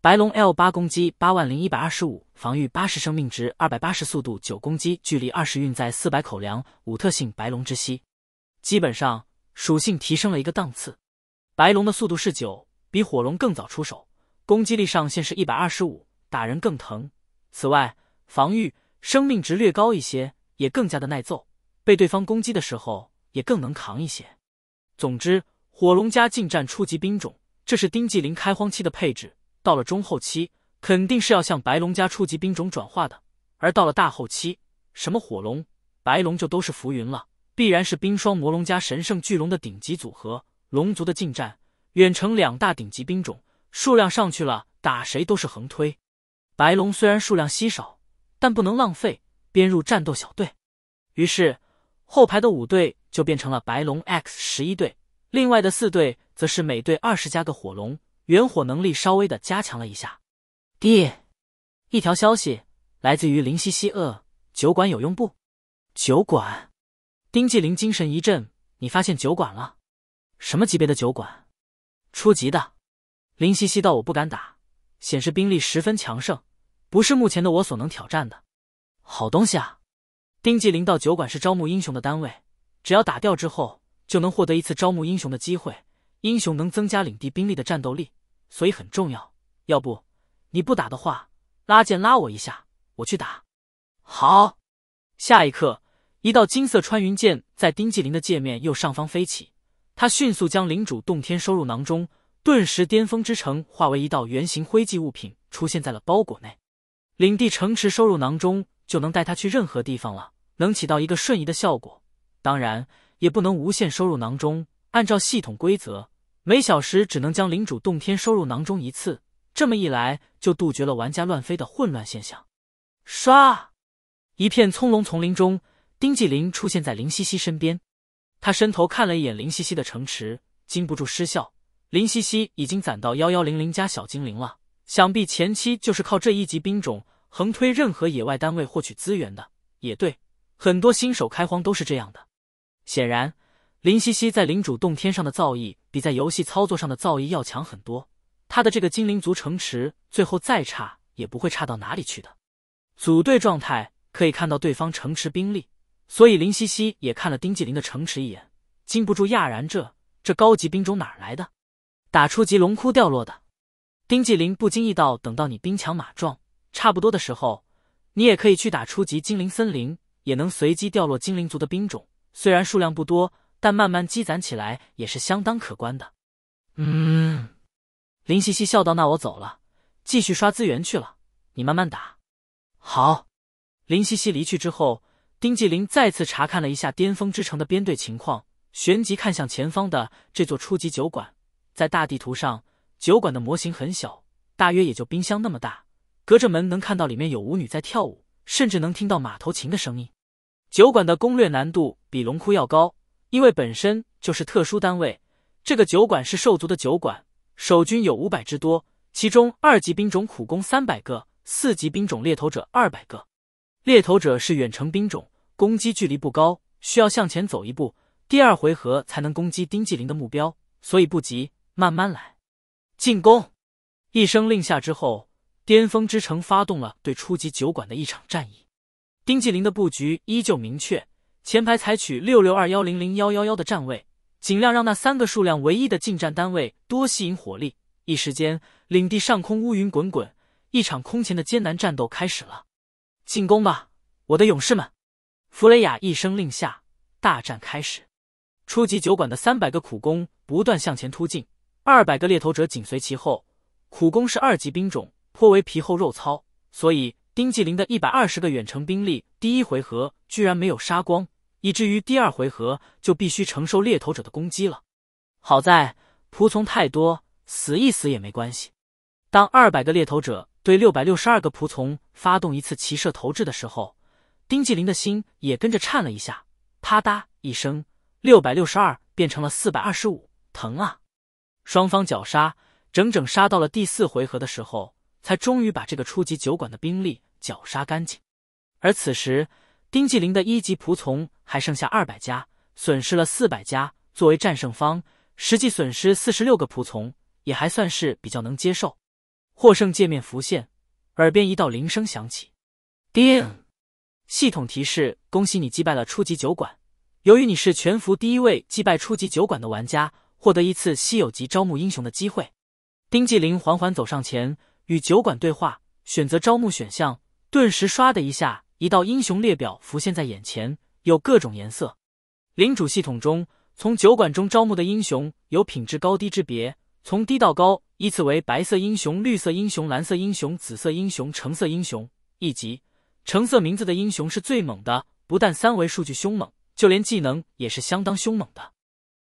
白龙 L 八攻击八万零一百二十五，防御八十，生命值二百八十，速度九，攻击距离二十，运载四百，口粮五，特性白龙之息。基本上属性提升了一个档次。白龙的速度是九，比火龙更早出手，攻击力上限是一百二十五，打人更疼。此外，防御、生命值略高一些，也更加的耐揍，被对方攻击的时候也更能扛一些。总之，火龙加近战初级兵种，这是丁继林开荒期的配置。到了中后期，肯定是要向白龙加初级兵种转化的。而到了大后期，什么火龙、白龙就都是浮云了，必然是冰霜魔龙加神圣巨龙的顶级组合。龙族的近战、远程两大顶级兵种数量上去了，打谁都是横推。白龙虽然数量稀少，但不能浪费，编入战斗小队。于是，后排的五队就变成了白龙 X 十一队，另外的四队则是每队二十加个火龙，远火能力稍微的加强了一下。第一条消息来自于林夕夕，呃，酒馆有用不？酒馆？丁继林精神一振，你发现酒馆了？什么级别的酒馆？初级的。林夕夕道：“我不敢打，显示兵力十分强盛，不是目前的我所能挑战的。好东西啊！”丁继林道：“酒馆是招募英雄的单位，只要打掉之后，就能获得一次招募英雄的机会。英雄能增加领地兵力的战斗力，所以很重要。要不，你不打的话，拉剑拉我一下，我去打。好。下一刻，一道金色穿云箭在丁继林的界面右上方飞起。他迅速将领主洞天收入囊中，顿时巅峰之城化为一道圆形灰烬物品，出现在了包裹内。领地城池收入囊中，就能带他去任何地方了，能起到一个瞬移的效果。当然，也不能无限收入囊中，按照系统规则，每小时只能将领主动天收入囊中一次。这么一来，就杜绝了玩家乱飞的混乱现象。刷，一片葱茏丛林中，丁继林出现在林夕夕身边。他伸头看了一眼林夕夕的城池，禁不住失笑。林夕夕已经攒到幺幺零零加小精灵了，想必前期就是靠这一级兵种横推任何野外单位获取资源的。也对，很多新手开荒都是这样的。显然，林夕夕在领主洞天上的造诣比在游戏操作上的造诣要强很多。他的这个精灵族城池最后再差也不会差到哪里去的。组队状态可以看到对方城池兵力。所以林夕夕也看了丁继林的城池一眼，禁不住讶然：这这高级兵种哪来的？打初级龙窟掉落的。丁继林不经意道：等到你兵强马壮差不多的时候，你也可以去打初级精灵森林，也能随机掉落精灵族的兵种。虽然数量不多，但慢慢积攒起来也是相当可观的。嗯，林夕夕笑道：那我走了，继续刷资源去了。你慢慢打。好。林夕夕离去之后。丁继林再次查看了一下巅峰之城的编队情况，旋即看向前方的这座初级酒馆。在大地图上，酒馆的模型很小，大约也就冰箱那么大。隔着门能看到里面有舞女在跳舞，甚至能听到马头琴的声音。酒馆的攻略难度比龙窟要高，因为本身就是特殊单位。这个酒馆是兽族的酒馆，守军有五百之多，其中二级兵种苦工三百个，四级兵种猎头者二百个。猎头者是远程兵种。攻击距离不高，需要向前走一步，第二回合才能攻击丁继林的目标，所以不急，慢慢来。进攻！一声令下之后，巅峰之城发动了对初级酒馆的一场战役。丁继林的布局依旧明确，前排采取六六二幺零零幺幺幺的站位，尽量让那三个数量唯一的近战单位多吸引火力。一时间，领地上空乌云滚滚，一场空前的艰难战斗开始了。进攻吧，我的勇士们！弗雷亚一声令下，大战开始。初级酒馆的三百个苦工不断向前突进，二百个猎头者紧随其后。苦工是二级兵种，颇为皮厚肉糙，所以丁继林的一百二十个远程兵力，第一回合居然没有杀光，以至于第二回合就必须承受猎头者的攻击了。好在仆从太多，死一死也没关系。当二百个猎头者对六百六十二个仆从发动一次骑射投掷的时候。丁继林的心也跟着颤了一下，啪嗒一声，六百六十二变成了四百二十五，疼啊！双方绞杀，整整杀到了第四回合的时候，才终于把这个初级酒馆的兵力绞杀干净。而此时，丁继林的一级仆从还剩下二百家，损失了四百家。作为战胜方，实际损失四十六个仆从，也还算是比较能接受。获胜界面浮现，耳边一道铃声响起，叮。系统提示：恭喜你击败了初级酒馆。由于你是全服第一位击败初级酒馆的玩家，获得一次稀有级招募英雄的机会。丁继林缓缓走上前，与酒馆对话，选择招募选项。顿时，唰的一下，一道英雄列表浮现在眼前，有各种颜色。领主系统中，从酒馆中招募的英雄有品质高低之别，从低到高依次为白色英雄、绿色英雄、蓝色英雄、紫色英雄、橙色英雄一级。橙色名字的英雄是最猛的，不但三维数据凶猛，就连技能也是相当凶猛的。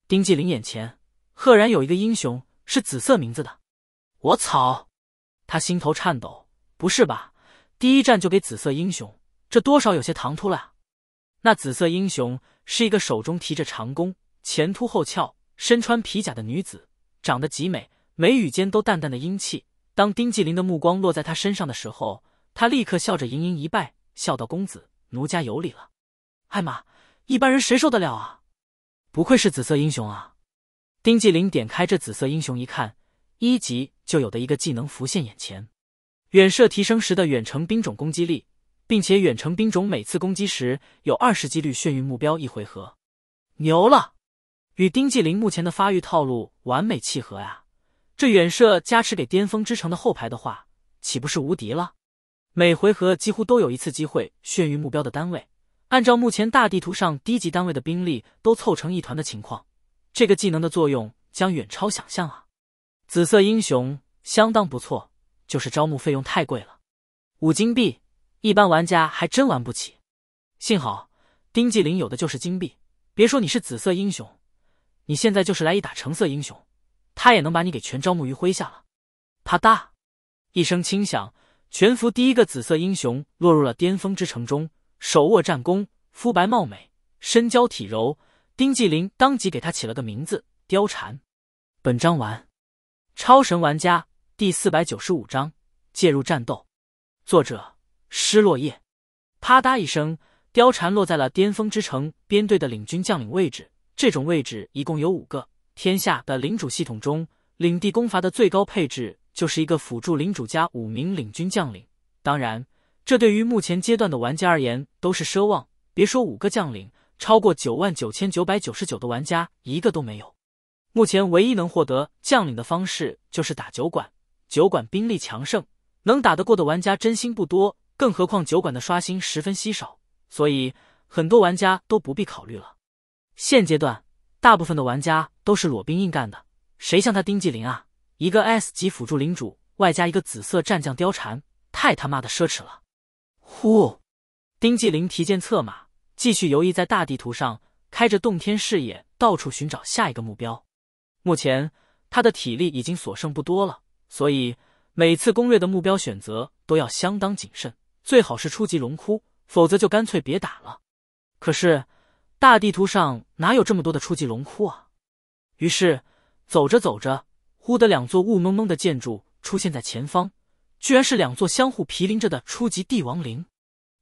丁继林眼前赫然有一个英雄是紫色名字的，我操！他心头颤抖，不是吧？第一站就给紫色英雄，这多少有些唐突了啊！那紫色英雄是一个手中提着长弓、前凸后翘、身穿皮甲的女子，长得极美，眉宇间都淡淡的英气。当丁继林的目光落在她身上的时候，他立刻笑着盈盈一拜，笑道：“公子，奴家有礼了。”艾玛，一般人谁受得了啊？不愧是紫色英雄啊！丁继林点开这紫色英雄一看，一级就有的一个技能浮现眼前：远射提升时的远程兵种攻击力，并且远程兵种每次攻击时有二十几率眩晕目标一回合。牛了！与丁继林目前的发育套路完美契合呀！这远射加持给巅峰之城的后排的话，岂不是无敌了？每回合几乎都有一次机会眩晕目标的单位。按照目前大地图上低级单位的兵力都凑成一团的情况，这个技能的作用将远超想象啊！紫色英雄相当不错，就是招募费用太贵了，五金币，一般玩家还真玩不起。幸好丁继林有的就是金币，别说你是紫色英雄，你现在就是来一打橙色英雄，他也能把你给全招募于麾下了。啪嗒，一声轻响。全服第一个紫色英雄落入了巅峰之城中，手握战弓，肤白貌美，身娇体柔。丁继林当即给他起了个名字：貂蝉。本章完。超神玩家第四百九十五章：介入战斗。作者：失落叶。啪嗒一声，貂蝉落在了巅峰之城编队的领军将领位置。这种位置一共有五个。天下的领主系统中，领地攻伐的最高配置。就是一个辅助领主加五名领军将领，当然，这对于目前阶段的玩家而言都是奢望。别说五个将领，超过九万九千九百九十九的玩家一个都没有。目前唯一能获得将领的方式就是打酒馆，酒馆兵力强盛，能打得过的玩家真心不多，更何况酒馆的刷新十分稀少，所以很多玩家都不必考虑了。现阶段大部分的玩家都是裸兵硬干的，谁像他丁继林啊？一个 S 级辅助领主，外加一个紫色战将貂蝉，太他妈的奢侈了！呼，丁继林提剑策马，继续游弋在大地图上，开着洞天视野，到处寻找下一个目标。目前他的体力已经所剩不多了，所以每次攻略的目标选择都要相当谨慎，最好是初级龙窟，否则就干脆别打了。可是大地图上哪有这么多的初级龙窟啊？于是走着走着。忽的，两座雾蒙蒙的建筑出现在前方，居然是两座相互毗邻着的初级帝王陵。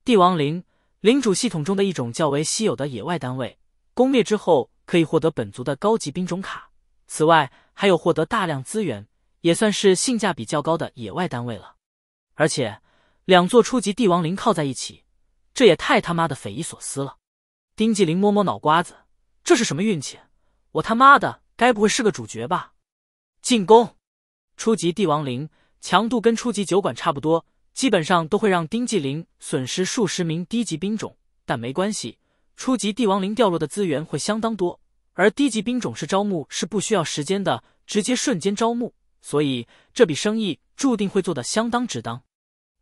帝王陵，领主系统中的一种较为稀有的野外单位，攻灭之后可以获得本族的高级兵种卡，此外还有获得大量资源，也算是性价比较高的野外单位了。而且，两座初级帝王陵靠在一起，这也太他妈的匪夷所思了。丁继林摸摸脑瓜子，这是什么运气？我他妈的，该不会是个主角吧？进攻，初级帝王陵强度跟初级酒馆差不多，基本上都会让丁继林损失数十名低级兵种，但没关系，初级帝王陵掉落的资源会相当多，而低级兵种是招募是不需要时间的，直接瞬间招募，所以这笔生意注定会做得相当值当。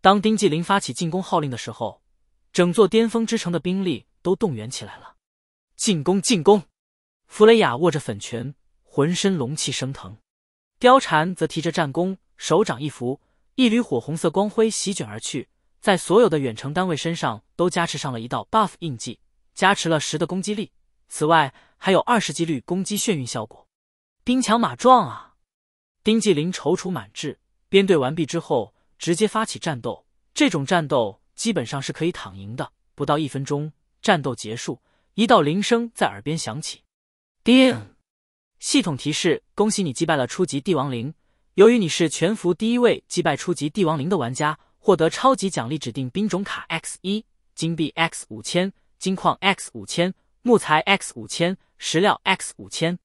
当丁继林发起进攻号令的时候，整座巅峰之城的兵力都动员起来了，进攻，进攻！弗雷亚握着粉拳，浑身龙气升腾。貂蝉则提着战弓，手掌一扶，一缕火红色光辉席卷而去，在所有的远程单位身上都加持上了一道 buff 印记，加持了十的攻击力，此外还有二十几率攻击眩晕效果。兵强马壮啊！丁继林踌躇满志，编队完毕之后直接发起战斗。这种战斗基本上是可以躺赢的，不到一分钟，战斗结束，一道铃声在耳边响起，叮。系统提示：恭喜你击败了初级帝王灵！由于你是全服第一位击败初级帝王灵的玩家，获得超级奖励：指定兵种卡 X 一，金币 X 五千，金矿 X 五千，木材 X 五千，石料 X 五千，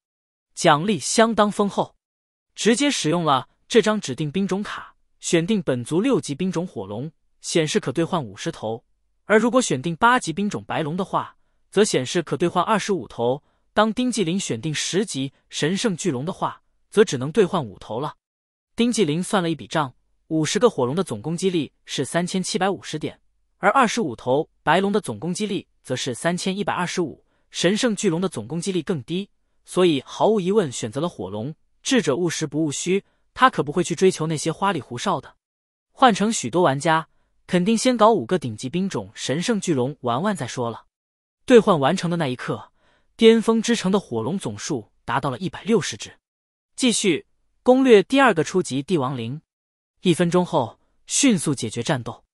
奖励相当丰厚。直接使用了这张指定兵种卡，选定本族六级兵种火龙，显示可兑换五十头；而如果选定八级兵种白龙的话，则显示可兑换二十五头。当丁继林选定十级神圣巨龙的话，则只能兑换五头了。丁继林算了一笔账，五十个火龙的总攻击力是三千七百五十点，而二十五头白龙的总攻击力则是三千一百二十五，神圣巨龙的总攻击力更低，所以毫无疑问选择了火龙。智者务实不务虚，他可不会去追求那些花里胡哨的。换成许多玩家，肯定先搞五个顶级兵种神圣巨龙玩玩再说了。兑换完成的那一刻。巅峰之城的火龙总数达到了一百六十只，继续攻略第二个初级帝王陵，一分钟后迅速解决战斗。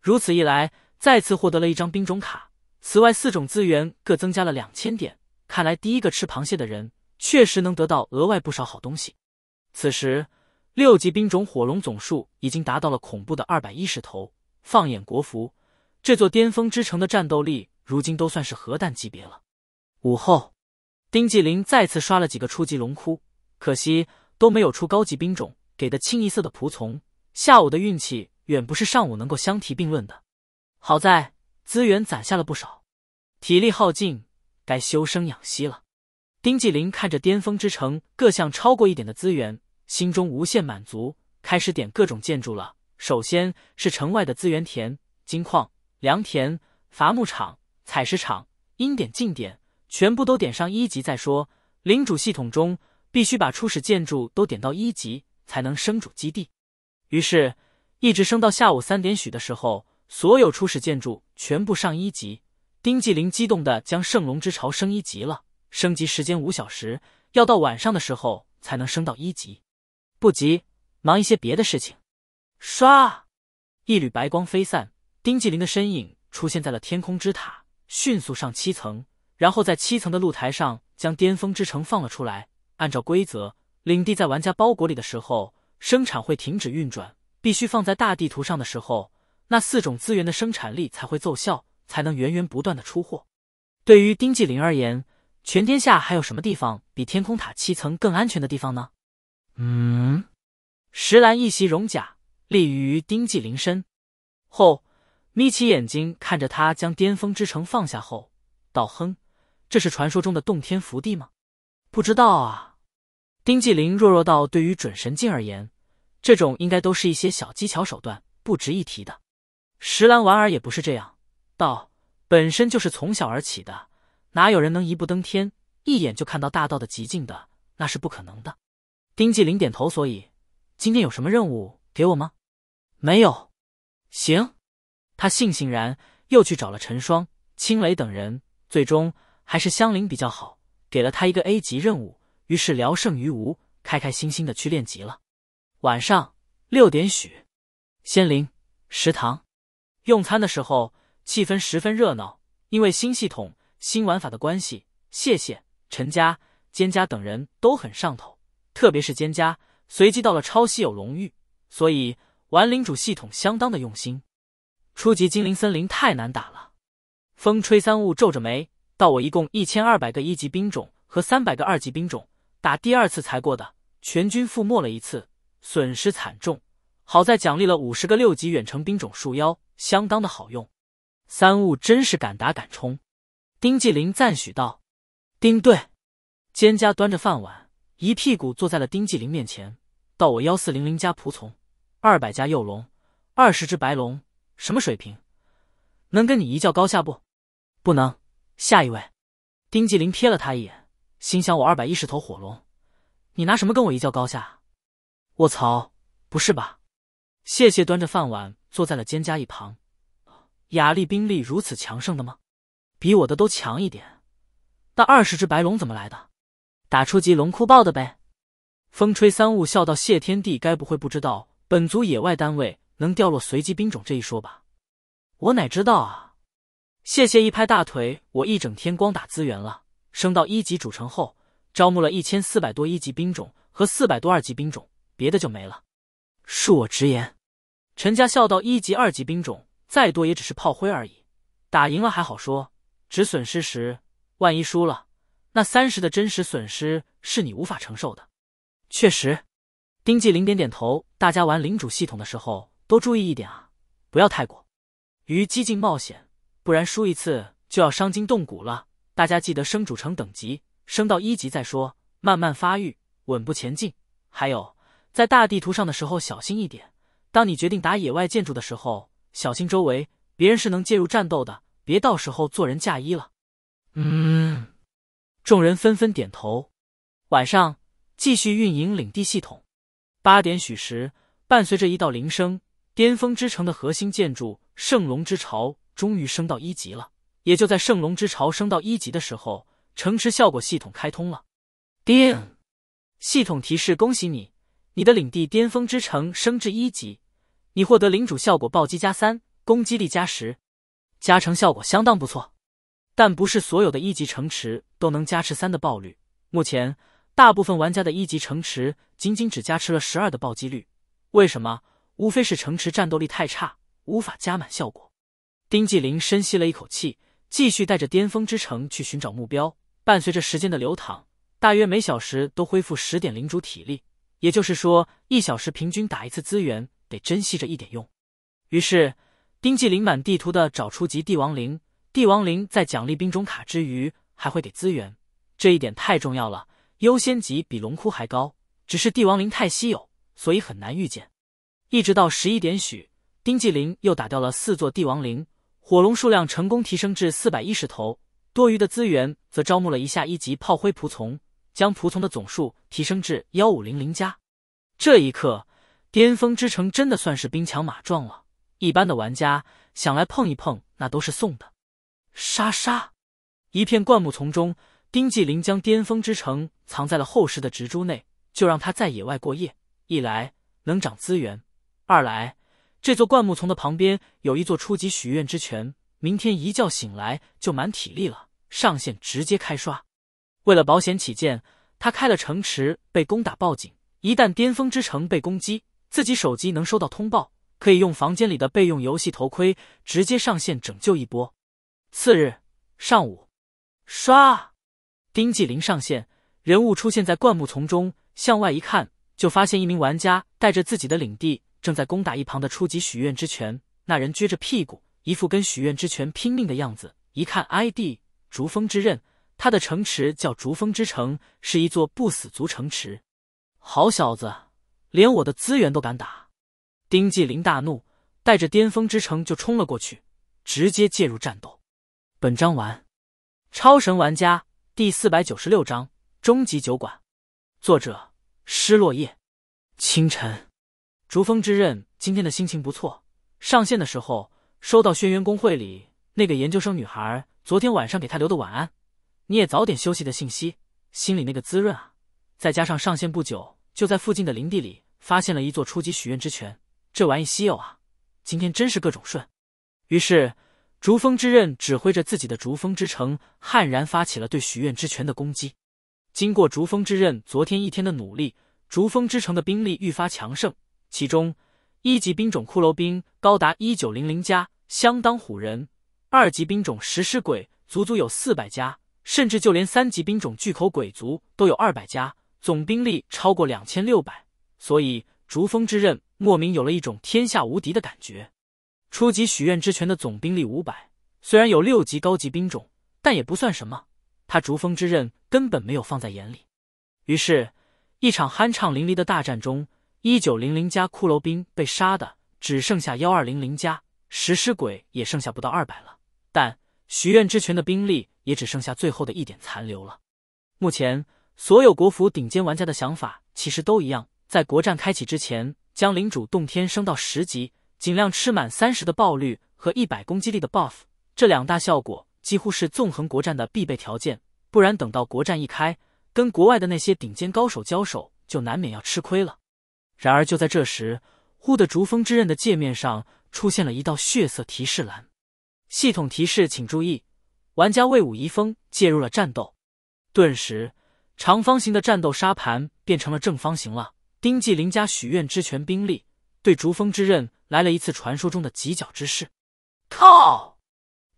如此一来，再次获得了一张兵种卡，此外四种资源各增加了两千点。看来第一个吃螃蟹的人确实能得到额外不少好东西。此时，六级兵种火龙总数已经达到了恐怖的二百一十头。放眼国服，这座巅峰之城的战斗力如今都算是核弹级别了。午后，丁继林再次刷了几个初级龙窟，可惜都没有出高级兵种，给的清一色的仆从。下午的运气远不是上午能够相提并论的。好在资源攒下了不少，体力耗尽，该休生养息了。丁继林看着巅峰之城各项超过一点的资源，心中无限满足，开始点各种建筑了。首先是城外的资源田、金矿、良田、伐木场、采石场，应点尽点。全部都点上一级再说。领主系统中必须把初始建筑都点到一级，才能升主基地。于是，一直升到下午三点许的时候，所有初始建筑全部上一级。丁继林激动的将圣龙之巢升一级了，升级时间五小时，要到晚上的时候才能升到一级。不急，忙一些别的事情。唰，一缕白光飞散，丁继林的身影出现在了天空之塔，迅速上七层。然后在七层的露台上将巅峰之城放了出来。按照规则，领地在玩家包裹里的时候，生产会停止运转；必须放在大地图上的时候，那四种资源的生产力才会奏效，才能源源不断的出货。对于丁继林而言，全天下还有什么地方比天空塔七层更安全的地方呢？嗯，石兰一袭戎甲立于丁继林身后，眯起眼睛看着他将巅峰之城放下后，道：“哼。”这是传说中的洞天福地吗？不知道啊。丁继林弱弱道：“对于准神境而言，这种应该都是一些小技巧手段，不值一提的。”石兰莞尔也不是这样道：“本身就是从小而起的，哪有人能一步登天，一眼就看到大道的极境的？那是不可能的。”丁继林点头。所以，今天有什么任务给我吗？没有。行。他悻悻然，又去找了陈霜、青雷等人，最终。还是香菱比较好，给了他一个 A 级任务，于是聊胜于无，开开心心的去练级了。晚上六点许，仙灵食堂用餐的时候，气氛十分热闹，因为新系统、新玩法的关系，谢谢、陈家、蒹葭等人都很上头，特别是蒹葭，随机到了超稀有龙玉，所以玩领主系统相当的用心。初级精灵森林太难打了，风吹三雾皱着眉。到我一共一千二百个一级兵种和三百个二级兵种，打第二次才过的，全军覆没了一次，损失惨重。好在奖励了五十个六级远程兵种树妖，相当的好用。三悟真是敢打敢冲，丁继林赞许道。丁队，蒹葭端着饭碗一屁股坐在了丁继林面前。到我幺四零零加仆从二百家幼龙二十只白龙，什么水平？能跟你一较高下不？不能。下一位，丁继林瞥了他一眼，心想：我二百一十头火龙，你拿什么跟我一较高下？卧槽，不是吧？谢谢端着饭碗坐在了蒹葭一旁。雅丽兵力如此强盛的吗？比我的都强一点。那二十只白龙怎么来的？打出级龙窟爆的呗。风吹三雾笑道：谢天帝，该不会不知道本族野外单位能掉落随机兵种这一说吧？我哪知道啊。谢谢一拍大腿，我一整天光打资源了，升到一级主城后，招募了一千四百多一级兵种和四百多二级兵种，别的就没了。恕我直言，陈家笑道：一级、二级兵种再多也只是炮灰而已，打赢了还好说，只损失时，万一输了，那三十的真实损失是你无法承受的。确实，丁继林点点头，大家玩领主系统的时候多注意一点啊，不要太过，于激进冒险。不然输一次就要伤筋动骨了。大家记得升主城等级，升到一级再说，慢慢发育，稳步前进。还有，在大地图上的时候小心一点。当你决定打野外建筑的时候，小心周围，别人是能介入战斗的，别到时候做人嫁衣了。嗯。众人纷纷点头。晚上继续运营领地系统。八点许时，伴随着一道铃声，巅峰之城的核心建筑圣龙之巢。终于升到一级了。也就在圣龙之巢升到一级的时候，城池效果系统开通了。叮，系统提示：恭喜你，你的领地巅峰之城升至一级，你获得领主效果暴击加三，攻击力加十，加成效果相当不错。但不是所有的一级城池都能加持三的暴率。目前大部分玩家的一级城池仅仅只加持了十二的暴击率。为什么？无非是城池战斗力太差，无法加满效果。丁继林深吸了一口气，继续带着巅峰之城去寻找目标。伴随着时间的流淌，大约每小时都恢复十点领主体力，也就是说，一小时平均打一次资源，得珍惜着一点用。于是，丁继林满地图的找初级帝王陵。帝王陵在奖励兵种卡之余，还会给资源，这一点太重要了，优先级比龙窟还高。只是帝王陵太稀有，所以很难遇见。一直到十一点许，丁继林又打掉了四座帝王陵。火龙数量成功提升至四百一十头，多余的资源则招募了一下一级炮灰仆从，将仆从的总数提升至幺五零零加。这一刻，巅峰之城真的算是兵强马壮了。一般的玩家想来碰一碰，那都是送的。沙沙，一片灌木丛中，丁继林将巅峰之城藏在了厚实的植株内，就让他在野外过夜。一来能长资源，二来。这座灌木丛的旁边有一座初级许愿之泉，明天一觉醒来就满体力了，上线直接开刷。为了保险起见，他开了城池被攻打报警，一旦巅峰之城被攻击，自己手机能收到通报，可以用房间里的备用游戏头盔直接上线拯救一波。次日上午，刷丁继林上线，人物出现在灌木丛中，向外一看，就发现一名玩家带着自己的领地。正在攻打一旁的初级许愿之泉，那人撅着屁股，一副跟许愿之泉拼命的样子。一看 ID：逐风之刃，他的城池叫逐风之城，是一座不死族城池。好小子，连我的资源都敢打！丁继林大怒，带着巅峰之城就冲了过去，直接介入战斗。本章完。超神玩家第四百九十六章：终极酒馆。作者：失落叶。清晨。逐风之刃今天的心情不错，上线的时候收到轩辕公会里那个研究生女孩昨天晚上给他留的晚安，你也早点休息的信息，心里那个滋润啊！再加上上线不久就在附近的林地里发现了一座初级许愿之泉，这玩意稀有啊！今天真是各种顺。于是，逐风之刃指挥着自己的逐风之城，悍然发起了对许愿之泉的攻击。经过逐风之刃昨天一天的努力，逐风之城的兵力愈发强盛。其中，一级兵种骷髅兵高达一九零零家，相当唬人；二级兵种食尸鬼足足有四百家，甚至就连三级兵种巨口鬼族都有二百家，总兵力超过两千六百。所以，逐风之刃莫名有了一种天下无敌的感觉。初级许愿之拳的总兵力五百，虽然有六级高级兵种，但也不算什么。他逐风之刃根本没有放在眼里。于是，一场酣畅淋漓的大战中。一九零零加骷髅兵被杀的只剩下幺二零零加，食尸鬼，也剩下不到二百了。但许愿之泉的兵力也只剩下最后的一点残留了。目前所有国服顶尖玩家的想法其实都一样：在国战开启之前，将领主动天升到十级，尽量吃满三十的暴率和一百攻击力的 buff。这两大效果几乎是纵横国战的必备条件，不然等到国战一开，跟国外的那些顶尖高手交手就难免要吃亏了。然而就在这时，忽的，逐风之刃的界面上出现了一道血色提示栏，系统提示请注意：玩家魏武遗风介入了战斗。顿时，长方形的战斗沙盘变成了正方形了。丁继林加许愿之权兵力，对逐风之刃来了一次传说中的犄角之势。靠！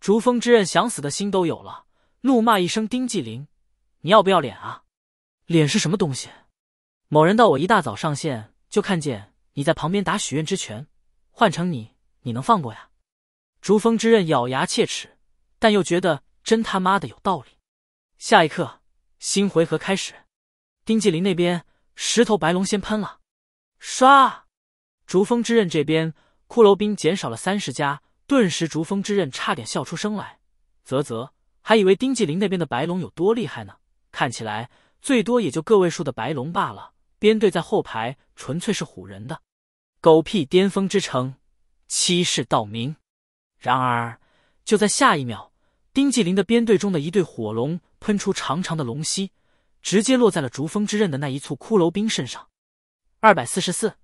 逐风之刃想死的心都有了，怒骂一声：“丁继林，你要不要脸啊？脸是什么东西？”某人到我一大早上线。”就看见你在旁边打许愿之拳，换成你，你能放过呀？逐风之刃咬牙切齿，但又觉得真他妈的有道理。下一刻，新回合开始。丁继林那边石头白龙先喷了，刷！逐风之刃这边骷髅兵减少了三十家，顿时逐风之刃差点笑出声来。啧啧，还以为丁继林那边的白龙有多厉害呢，看起来最多也就个位数的白龙罢了。编队在后排纯粹是唬人的，狗屁巅峰之城，欺世盗名。然而就在下一秒，丁继林的编队中的一对火龙喷出长长的龙息，直接落在了逐风之刃的那一簇骷髅兵身上。二百四十四！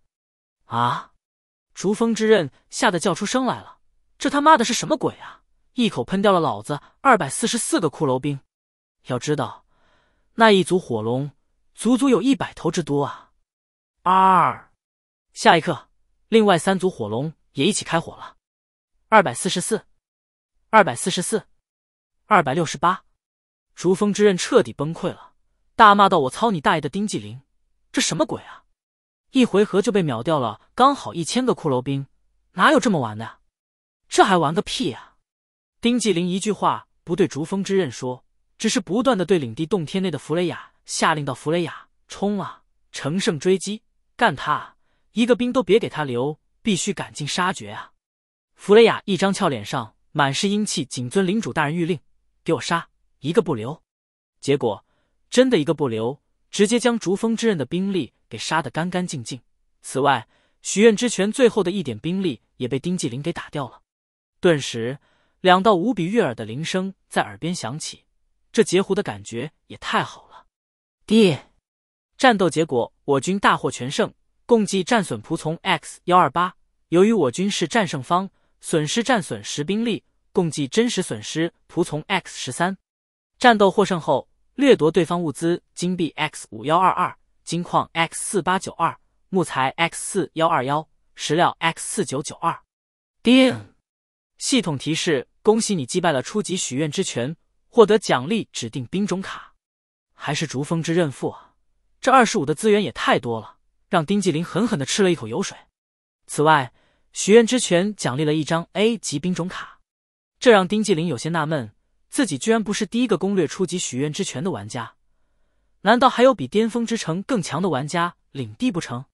啊！逐风之刃吓得叫出声来了，这他妈的是什么鬼啊！一口喷掉了老子二百四十四个骷髅兵！要知道，那一组火龙。足足有一百头之多啊！二下一刻，另外三组火龙也一起开火了。二百四十四，二百四十四，二百六十八，逐风之刃彻底崩溃了，大骂道：“我操你大爷的丁继林，这什么鬼啊！一回合就被秒掉了，刚好一千个骷髅兵，哪有这么玩的？这还玩个屁呀！”丁继林一句话不对逐风之刃说，只是不断的对领地洞天内的弗雷亚。下令到弗雷亚，冲啊！乘胜追击，干他！一个兵都别给他留，必须赶尽杀绝啊！弗雷亚一张俏脸上满是英气，谨遵领主大人谕令，给我杀一个不留！结果真的一个不留，直接将逐风之刃的兵力给杀得干干净净。此外，许愿之拳最后的一点兵力也被丁继林给打掉了。顿时，两道无比悦耳的铃声在耳边响起，这截胡的感觉也太好了！D，战斗结果我军大获全胜，共计战损仆从 X 幺二八。由于我军是战胜方，损失战损十兵力，共计真实损失仆从 X 十三。战斗获胜后，掠夺对方物资金币 X 五幺二二，金矿 X 四八九二，木材 X 四幺二幺，石料 X 四九九二。D，系统提示：恭喜你击败了初级许愿之拳，获得奖励指定兵种卡。还是逐风之刃附啊，这二十五的资源也太多了，让丁继林狠狠的吃了一口油水。此外，许愿之权奖励了一张 A 级兵种卡，这让丁继林有些纳闷，自己居然不是第一个攻略初级许愿之权的玩家，难道还有比巅峰之城更强的玩家领地不成？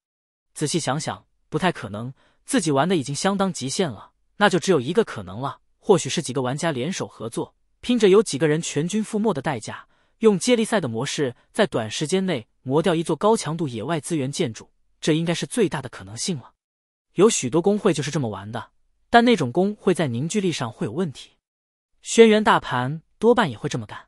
仔细想想，不太可能，自己玩的已经相当极限了，那就只有一个可能了，或许是几个玩家联手合作，拼着有几个人全军覆没的代价。用接力赛的模式，在短时间内磨掉一座高强度野外资源建筑，这应该是最大的可能性了。有许多工会就是这么玩的，但那种工会在凝聚力上会有问题。轩辕大盘多半也会这么干。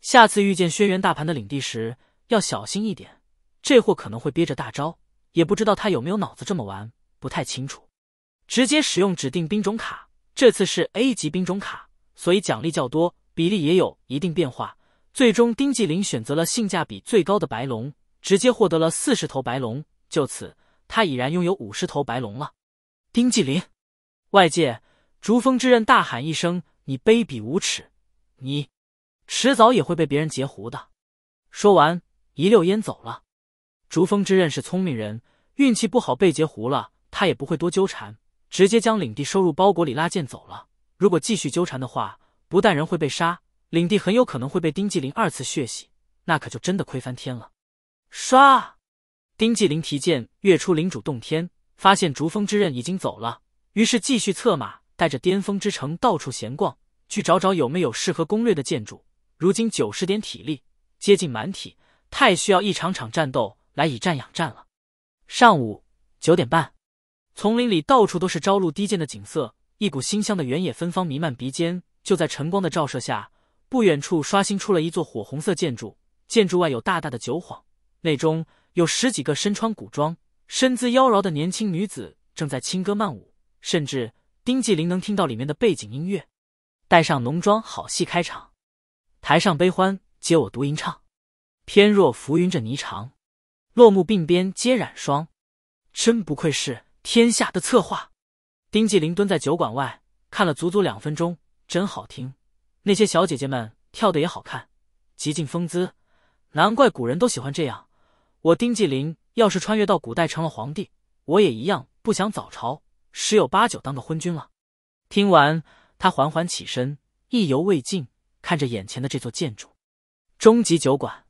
下次遇见轩辕大盘的领地时，要小心一点，这货可能会憋着大招，也不知道他有没有脑子这么玩，不太清楚。直接使用指定兵种卡，这次是 A 级兵种卡，所以奖励较多，比例也有一定变化。最终，丁继林选择了性价比最高的白龙，直接获得了四十头白龙。就此，他已然拥有五十头白龙了。丁继林，外界逐风之刃大喊一声：“你卑鄙无耻！你迟早也会被别人截胡的。”说完，一溜烟走了。逐风之刃是聪明人，运气不好被截胡了，他也不会多纠缠，直接将领地收入包裹里拉剑走了。如果继续纠缠的话，不但人会被杀。领地很有可能会被丁继林二次血洗，那可就真的亏翻天了。唰，丁继林提剑跃出领主洞天，发现逐风之刃已经走了，于是继续策马，带着巅峰之城到处闲逛，去找找有没有适合攻略的建筑。如今九十点体力，接近满体，太需要一场场战斗来以战养战了。上午九点半，丛林里到处都是朝露低见的景色，一股馨香的原野芬芳弥漫鼻尖。就在晨光的照射下。不远处刷新出了一座火红色建筑，建筑外有大大的酒幌，内中有十几个身穿古装、身姿妖娆的年轻女子正在轻歌曼舞，甚至丁继林能听到里面的背景音乐。带上浓妆，好戏开场，台上悲欢皆我独吟唱，翩若浮云着霓裳，落幕鬓边皆染霜。真不愧是天下的策划。丁继林蹲在酒馆外看了足足两分钟，真好听。那些小姐姐们跳的也好看，极尽风姿，难怪古人都喜欢这样。我丁继林要是穿越到古代成了皇帝，我也一样不想早朝，十有八九当个昏君了。听完，他缓缓起身，意犹未尽，看着眼前的这座建筑——终极酒馆，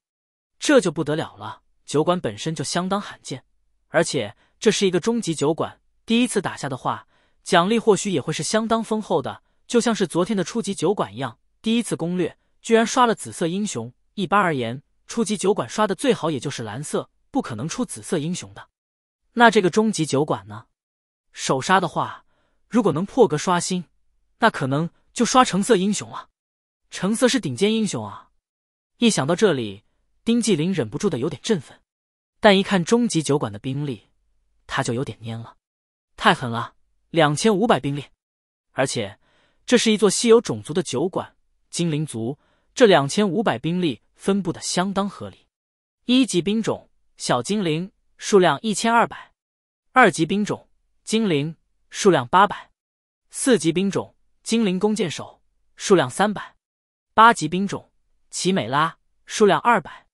这就不得了了。酒馆本身就相当罕见，而且这是一个终极酒馆，第一次打下的话，奖励或许也会是相当丰厚的，就像是昨天的初级酒馆一样。第一次攻略，居然刷了紫色英雄。一般而言，初级酒馆刷的最好也就是蓝色，不可能出紫色英雄的。那这个终极酒馆呢？首杀的话，如果能破格刷新，那可能就刷橙色英雄了。橙色是顶尖英雄啊！一想到这里，丁继林忍不住的有点振奋，但一看中级酒馆的兵力，他就有点蔫了。太狠了，两千五百兵力，而且这是一座稀有种族的酒馆。精灵族这两千五百兵力分布的相当合理，一级兵种小精灵数量一千二百，二级兵种精灵数量八百，四级兵种精灵弓箭手数量三百，八级兵种奇美拉数量二百，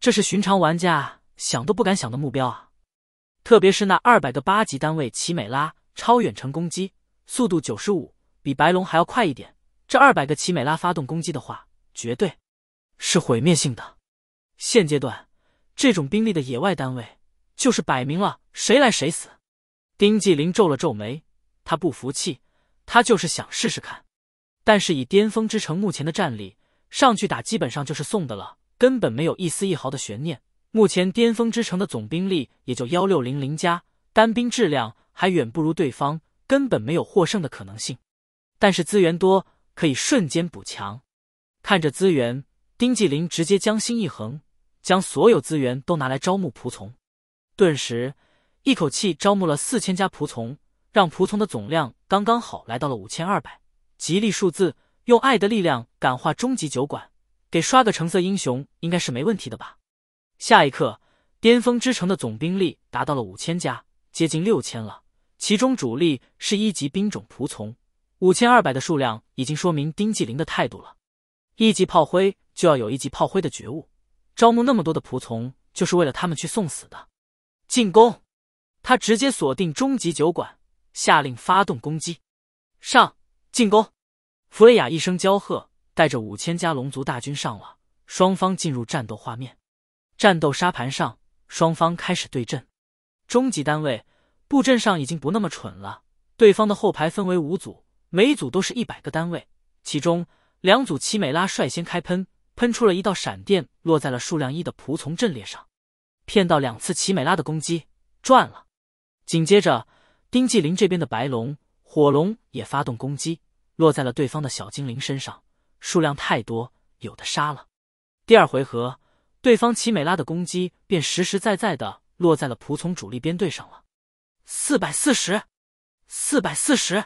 这是寻常玩家想都不敢想的目标啊！特别是那二百个八级单位奇美拉，超远程攻击速度九十五，比白龙还要快一点。这二百个奇美拉发动攻击的话，绝对是毁灭性的。现阶段这种兵力的野外单位，就是摆明了谁来谁死。丁继林皱了皱眉，他不服气，他就是想试试看。但是以巅峰之城目前的战力上去打，基本上就是送的了，根本没有一丝一毫的悬念。目前巅峰之城的总兵力也就幺六零零加，单兵质量还远不如对方，根本没有获胜的可能性。但是资源多。可以瞬间补强，看着资源，丁继林直接将心一横，将所有资源都拿来招募仆从，顿时一口气招募了四千家仆从，让仆从的总量刚刚好来到了五千二百，吉利数字。用爱的力量感化终极酒馆，给刷个橙色英雄应该是没问题的吧？下一刻，巅峰之城的总兵力达到了五千家，接近六千了，其中主力是一级兵种仆从。五千二百的数量已经说明丁继林的态度了。一级炮灰就要有一级炮灰的觉悟，招募那么多的仆从就是为了他们去送死的。进攻！他直接锁定终极酒馆，下令发动攻击。上！进攻！弗雷雅一声娇喝，带着五千加龙族大军上了。双方进入战斗画面，战斗沙盘上双方开始对阵。中级单位布阵上已经不那么蠢了，对方的后排分为五组。每组都是一百个单位，其中两组奇美拉率先开喷，喷出了一道闪电落在了数量一的仆从阵列上，骗到两次奇美拉的攻击，赚了。紧接着，丁继林这边的白龙、火龙也发动攻击，落在了对方的小精灵身上，数量太多，有的杀了。第二回合，对方奇美拉的攻击便实实在在的落在了仆从主力编队上了，四百四十，四百四十。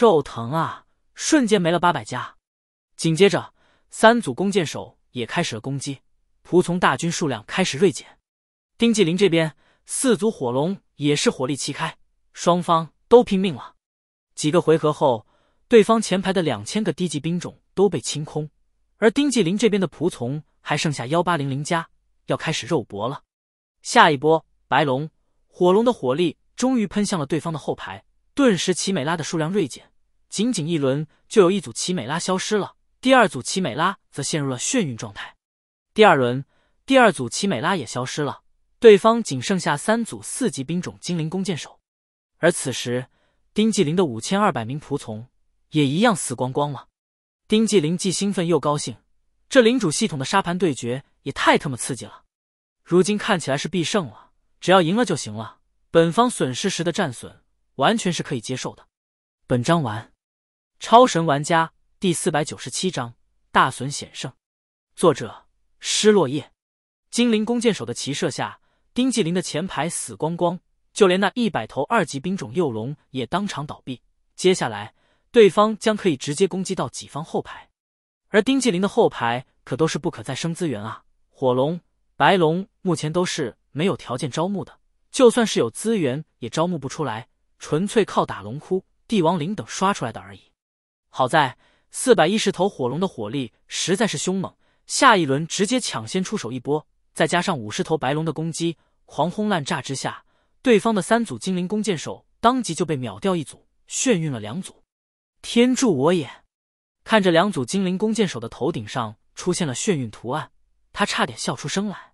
肉疼啊！瞬间没了八百家，紧接着三组弓箭手也开始了攻击，仆从大军数量开始锐减。丁继林这边四组火龙也是火力齐开，双方都拼命了。几个回合后，对方前排的两千个低级兵种都被清空，而丁继林这边的仆从还剩下幺八零零加，要开始肉搏了。下一波，白龙、火龙的火力终于喷向了对方的后排，顿时奇美拉的数量锐减。仅仅一轮就有一组奇美拉消失了，第二组奇美拉则陷入了眩晕状态。第二轮，第二组奇美拉也消失了，对方仅剩下三组四级兵种精灵弓箭手。而此时，丁继林的五千二百名仆从也一样死光光了。丁继林既兴奋又高兴，这领主系统的沙盘对决也太他妈刺激了。如今看起来是必胜了，只要赢了就行了，本方损失时的战损完全是可以接受的。本章完。超神玩家第四百九十七章大损险胜，作者失落叶。精灵弓箭手的骑射下，丁继林的前排死光光，就连那一百头二级兵种幼龙也当场倒闭。接下来，对方将可以直接攻击到己方后排，而丁继林的后排可都是不可再生资源啊！火龙、白龙目前都是没有条件招募的，就算是有资源也招募不出来，纯粹靠打龙窟、帝王陵等刷出来的而已。好在四百一十头火龙的火力实在是凶猛，下一轮直接抢先出手一波，再加上五十头白龙的攻击，狂轰滥炸之下，对方的三组精灵弓箭手当即就被秒掉一组，眩晕了两组。天助我也！看着两组精灵弓箭手的头顶上出现了眩晕图案，他差点笑出声来。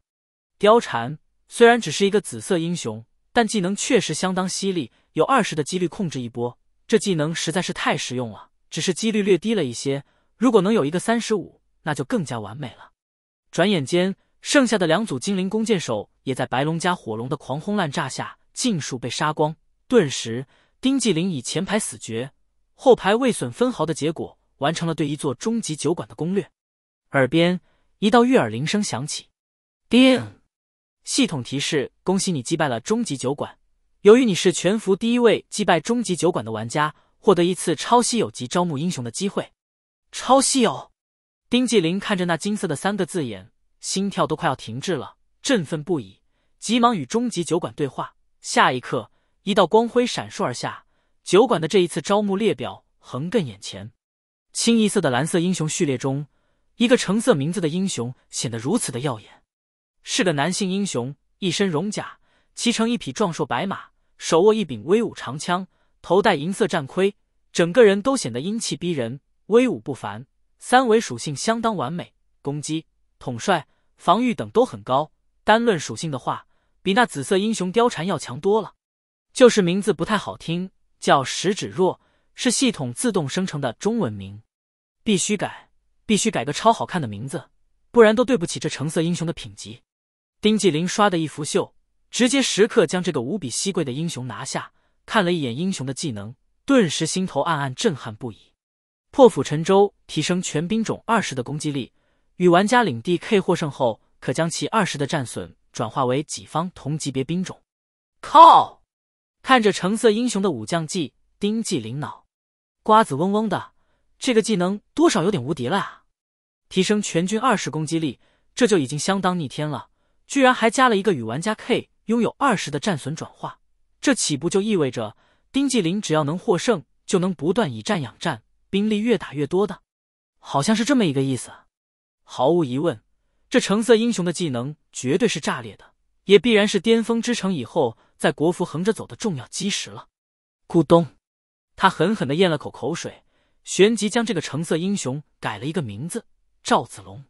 貂蝉虽然只是一个紫色英雄，但技能确实相当犀利，有二十的几率控制一波，这技能实在是太实用了。只是几率略低了一些。如果能有一个三十五，那就更加完美了。转眼间，剩下的两组精灵弓箭手也在白龙加火龙的狂轰滥炸下尽数被杀光。顿时，丁继林以前排死绝，后排未损分毫的结果，完成了对一座终极酒馆的攻略。耳边一道悦耳铃声响起，叮，系统提示：恭喜你击败了终极酒馆。由于你是全服第一位击败终极酒馆的玩家。获得一次超稀有级招募英雄的机会，超稀有！丁继林看着那金色的三个字眼，心跳都快要停滞了，振奋不已，急忙与终极酒馆对话。下一刻，一道光辉闪烁而下，酒馆的这一次招募列表横亘眼前，清一色的蓝色英雄序列中，一个橙色名字的英雄显得如此的耀眼，是个男性英雄，一身戎甲，骑乘一匹壮硕白马，手握一柄威武长枪。头戴银色战盔，整个人都显得英气逼人，威武不凡。三维属性相当完美，攻击、统帅、防御等都很高。单论属性的话，比那紫色英雄貂蝉要强多了。就是名字不太好听，叫石芷若，是系统自动生成的中文名，必须改，必须改个超好看的名字，不然都对不起这橙色英雄的品级。丁继林刷的一拂袖，直接时刻将这个无比稀贵的英雄拿下。看了一眼英雄的技能，顿时心头暗暗震撼不已。破釜沉舟，提升全兵种二十的攻击力。与玩家领地 K 获胜后，可将其二十的战损转化为己方同级别兵种。靠！看着橙色英雄的武将技，丁继灵脑瓜子嗡嗡的。这个技能多少有点无敌了啊！提升全军二十攻击力，这就已经相当逆天了。居然还加了一个与玩家 K 拥有二十的战损转化。这岂不就意味着丁继林只要能获胜，就能不断以战养战，兵力越打越多的？好像是这么一个意思。毫无疑问，这橙色英雄的技能绝对是炸裂的，也必然是巅峰之城以后在国服横着走的重要基石了。咕咚，他狠狠的咽了口口水，旋即将这个橙色英雄改了一个名字——赵子龙。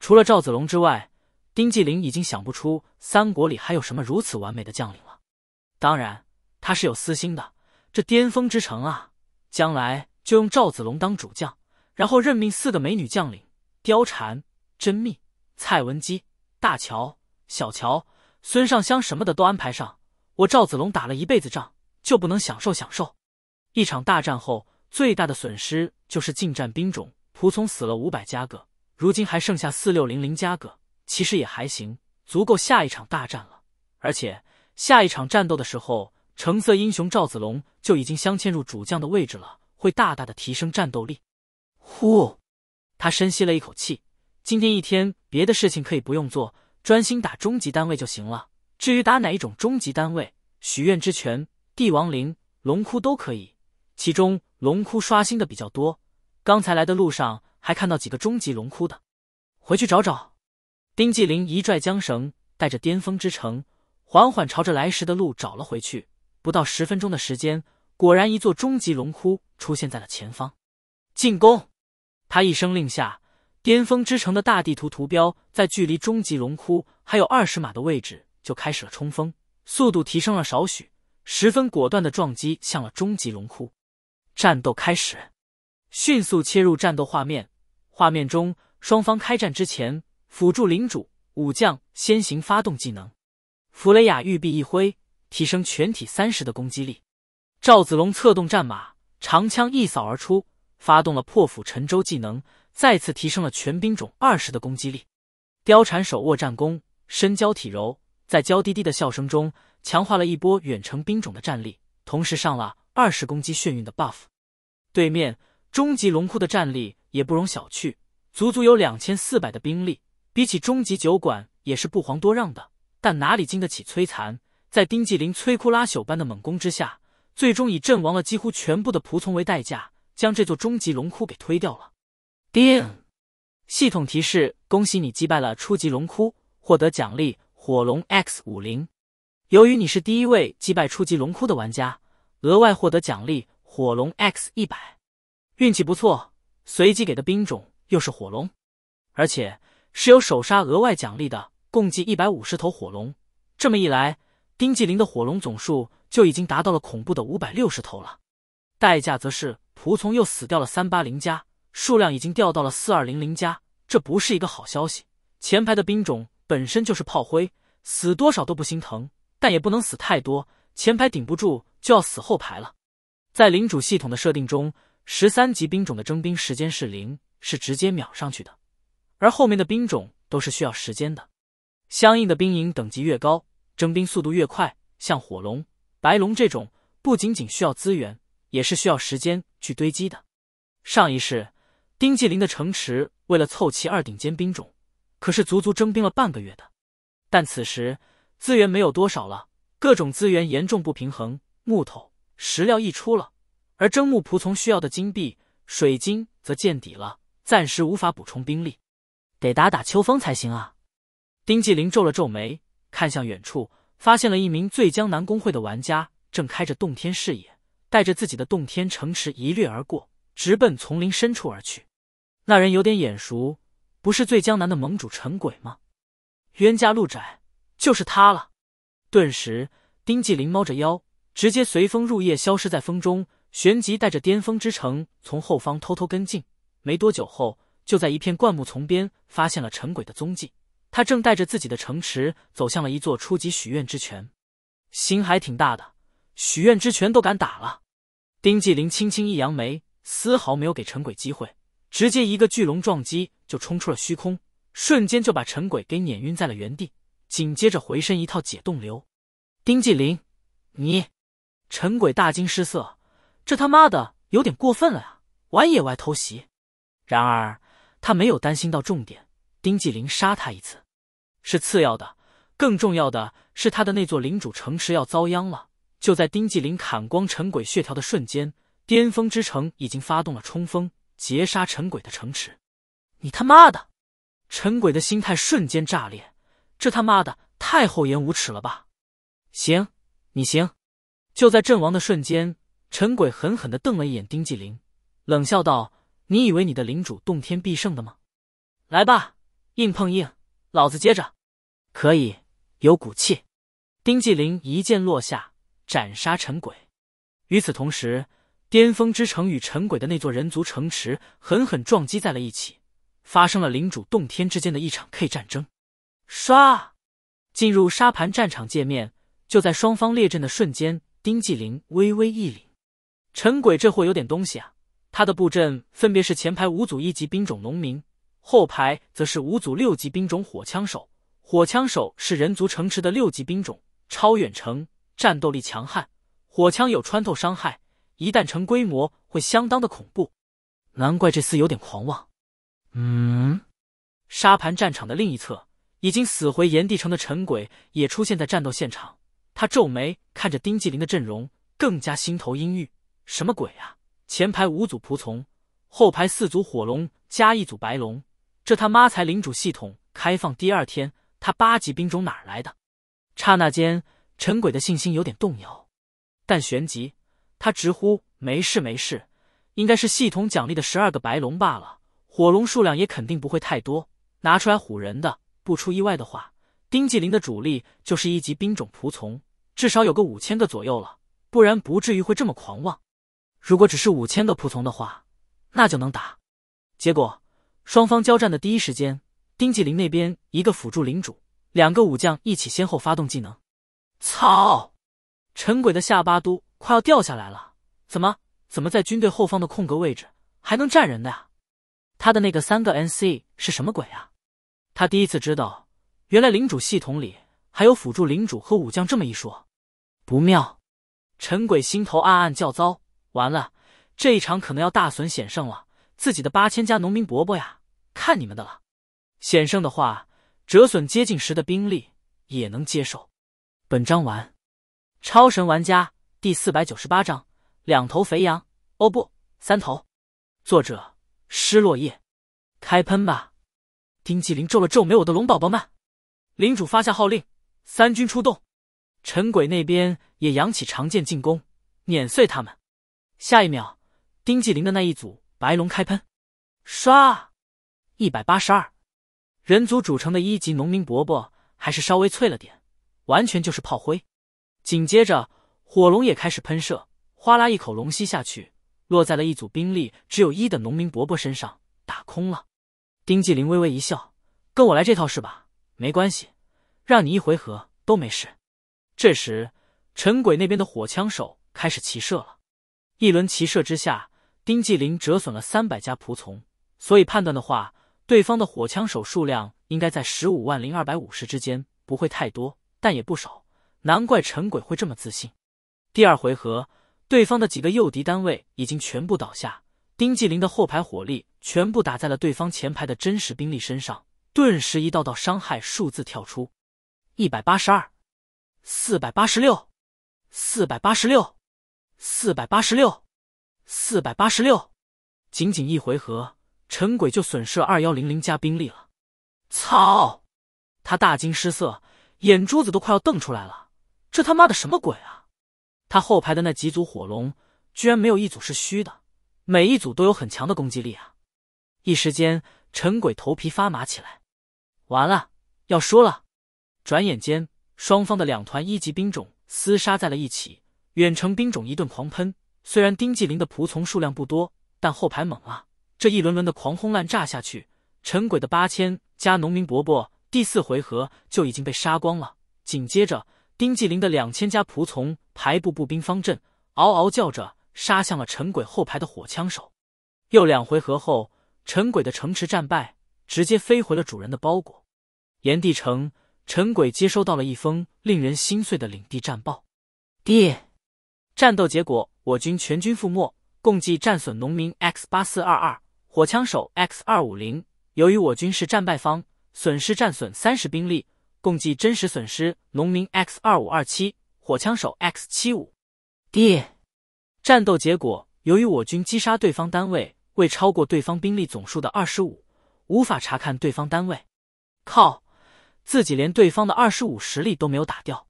除了赵子龙之外，丁继林已经想不出三国里还有什么如此完美的将领了。当然，他是有私心的。这巅峰之城啊，将来就用赵子龙当主将，然后任命四个美女将领：貂蝉、甄宓、蔡文姬、大乔、小乔、孙尚香什么的都安排上。我赵子龙打了一辈子仗，就不能享受享受？一场大战后，最大的损失就是近战兵种仆从死了五百加个，如今还剩下四六零零加个，其实也还行，足够下一场大战了。而且。下一场战斗的时候，橙色英雄赵子龙就已经镶嵌入主将的位置了，会大大的提升战斗力。呼，他深吸了一口气，今天一天别的事情可以不用做，专心打中级单位就行了。至于打哪一种中级单位，许愿之泉、帝王陵、龙窟都可以，其中龙窟刷新的比较多。刚才来的路上还看到几个中级龙窟的，回去找找。丁继林一拽缰绳，带着巅峰之城。缓缓朝着来时的路找了回去，不到十分钟的时间，果然一座终极龙窟出现在了前方。进攻！他一声令下，巅峰之城的大地图图标在距离终极龙窟还有二十码的位置就开始了冲锋，速度提升了少许，十分果断的撞击向了终极龙窟。战斗开始，迅速切入战斗画面。画面中，双方开战之前，辅助领主武将先行发动技能。弗雷亚玉臂一挥，提升全体三十的攻击力。赵子龙策动战马，长枪一扫而出，发动了破釜沉舟技能，再次提升了全兵种二十的攻击力。貂蝉手握战弓，身娇体柔，在娇滴滴的笑声中强化了一波远程兵种的战力，同时上了二十攻击眩晕的 buff。对面终极龙窟的战力也不容小觑，足足有两千四百的兵力，比起终极酒馆也是不遑多让的。但哪里经得起摧残？在丁继林摧枯拉朽般的猛攻之下，最终以阵亡了几乎全部的仆从为代价，将这座终极龙窟给推掉了。丁，系统提示：恭喜你击败了初级龙窟，获得奖励火龙 X 五零。由于你是第一位击败初级龙窟的玩家，额外获得奖励火龙 X 一百。运气不错，随机给的兵种又是火龙，而且是有首杀额外奖励的。共计一百五十头火龙，这么一来，丁继林的火龙总数就已经达到了恐怖的五百六十头了。代价则是仆从又死掉了三八零加，数量已经掉到了四二零零加。这不是一个好消息。前排的兵种本身就是炮灰，死多少都不心疼，但也不能死太多。前排顶不住就要死后排了。在领主系统的设定中，十三级兵种的征兵时间是零，是直接秒上去的，而后面的兵种都是需要时间的。相应的兵营等级越高，征兵速度越快。像火龙、白龙这种，不仅仅需要资源，也是需要时间去堆积的。上一世，丁继林的城池为了凑齐二顶尖兵种，可是足足征兵了半个月的。但此时资源没有多少了，各种资源严重不平衡，木头、石料溢出了，而征木仆从需要的金币、水晶则见底了，暂时无法补充兵力，得打打秋风才行啊！丁继林皱了皱眉，看向远处，发现了一名醉江南工会的玩家正开着洞天视野，带着自己的洞天城池一掠而过，直奔丛林深处而去。那人有点眼熟，不是醉江南的盟主陈鬼吗？冤家路窄，就是他了。顿时，丁继林猫着腰，直接随风入夜，消失在风中。旋即带着巅峰之城从后方偷偷跟进，没多久后，就在一片灌木丛边发现了陈鬼的踪迹。他正带着自己的城池走向了一座初级许愿之泉，心还挺大的，许愿之泉都敢打了。丁继林轻轻一扬眉，丝毫没有给陈鬼机会，直接一个巨龙撞击就冲出了虚空，瞬间就把陈鬼给碾晕在了原地。紧接着回身一套解冻流，丁继林，你！陈鬼大惊失色，这他妈的有点过分了呀，玩野外偷袭。然而他没有担心到重点。丁继林杀他一次是次要的，更重要的是他的那座领主城池要遭殃了。就在丁继林砍光陈鬼血条的瞬间，巅峰之城已经发动了冲锋，劫杀陈鬼的城池。你他妈的！陈鬼的心态瞬间炸裂，这他妈的太厚颜无耻了吧！行，你行！就在阵亡的瞬间，陈鬼狠狠的瞪了一眼丁继林，冷笑道：“你以为你的领主洞天必胜的吗？来吧！”硬碰硬，老子接着，可以有骨气。丁继林一剑落下，斩杀陈鬼。与此同时，巅峰之城与陈鬼的那座人族城池狠狠撞击在了一起，发生了领主洞天之间的一场 K 战争。刷，进入沙盘战场界面，就在双方列阵的瞬间，丁继林微微一凛，陈鬼这货有点东西啊！他的布阵分别是前排五组一级兵种农民。后排则是五组六级兵种火枪手，火枪手是人族城池的六级兵种，超远程，战斗力强悍，火枪有穿透伤害，一旦成规模会相当的恐怖。难怪这厮有点狂妄。嗯，沙盘战场的另一侧，已经死回炎帝城的陈鬼也出现在战斗现场，他皱眉看着丁继林的阵容，更加心头阴郁。什么鬼啊！前排五组仆从，后排四组火龙加一组白龙。这他妈才领主系统开放第二天，他八级兵种哪来的？刹那间，陈鬼的信心有点动摇，但旋即他直呼没事没事，应该是系统奖励的十二个白龙罢了，火龙数量也肯定不会太多，拿出来唬人的。不出意外的话，丁继林的主力就是一级兵种仆从，至少有个五千个左右了，不然不至于会这么狂妄。如果只是五千个仆从的话，那就能打。结果。双方交战的第一时间，丁继林那边一个辅助领主、两个武将一起先后发动技能。操！陈鬼的下巴都快要掉下来了。怎么？怎么在军队后方的空格位置还能站人的呀？他的那个三个 NC 是什么鬼啊？他第一次知道，原来领主系统里还有辅助领主和武将这么一说。不妙！陈鬼心头暗暗叫糟，完了，这一场可能要大损险胜了。自己的八千家农民伯伯呀！看你们的了，险胜的话，折损接近时的兵力也能接受。本章完。超神玩家第四百九十八章：两头肥羊，哦不，三头。作者：失落叶。开喷吧！丁继林皱了皱眉，我的龙宝宝们，领主发下号令，三军出动。陈鬼那边也扬起长剑进攻，碾碎他们。下一秒，丁继林的那一组白龙开喷，刷！一百八十二，人族组成的一级农民伯伯还是稍微脆了点，完全就是炮灰。紧接着，火龙也开始喷射，哗啦一口龙息下去，落在了一组兵力只有一的农民伯伯身上，打空了。丁继林微微一笑：“跟我来这套是吧？没关系，让你一回合都没事。”这时，陈鬼那边的火枪手开始骑射了，一轮骑射之下，丁继林折损了三百家仆从，所以判断的话。对方的火枪手数量应该在十五万零二百五十之间，不会太多，但也不少。难怪陈鬼会这么自信。第二回合，对方的几个诱敌单位已经全部倒下，丁继林的后排火力全部打在了对方前排的真实兵力身上，顿时一道道伤害数字跳出：一百八十二、四百八十六、四百八十六、四百八十六、四百八十六。仅仅一回合。陈鬼就损失了二幺零零加兵力了，操！他大惊失色，眼珠子都快要瞪出来了。这他妈的什么鬼啊？他后排的那几组火龙，居然没有一组是虚的，每一组都有很强的攻击力啊！一时间，陈鬼头皮发麻起来，完了，要输了。转眼间，双方的两团一级兵种厮杀在了一起，远程兵种一顿狂喷。虽然丁继林的仆从数量不多，但后排猛啊！这一轮轮的狂轰滥炸下去，陈鬼的八千加农民伯伯第四回合就已经被杀光了。紧接着，丁继林的两千家仆从排布步兵方阵，嗷嗷叫着杀向了陈鬼后排的火枪手。又两回合后，陈鬼的城池战败，直接飞回了主人的包裹。炎帝城，陈鬼接收到了一封令人心碎的领地战报：爹，战斗结果，我军全军覆没，共计战损农民 X 八四二二。火枪手 X 二五零，由于我军是战败方，损失战损三十兵力，共计真实损失农民 X 二五二七，火枪手 X 七五 D。战斗结果，由于我军击杀对方单位未超过对方兵力总数的二十五，无法查看对方单位。靠，自己连对方的二十五实力都没有打掉。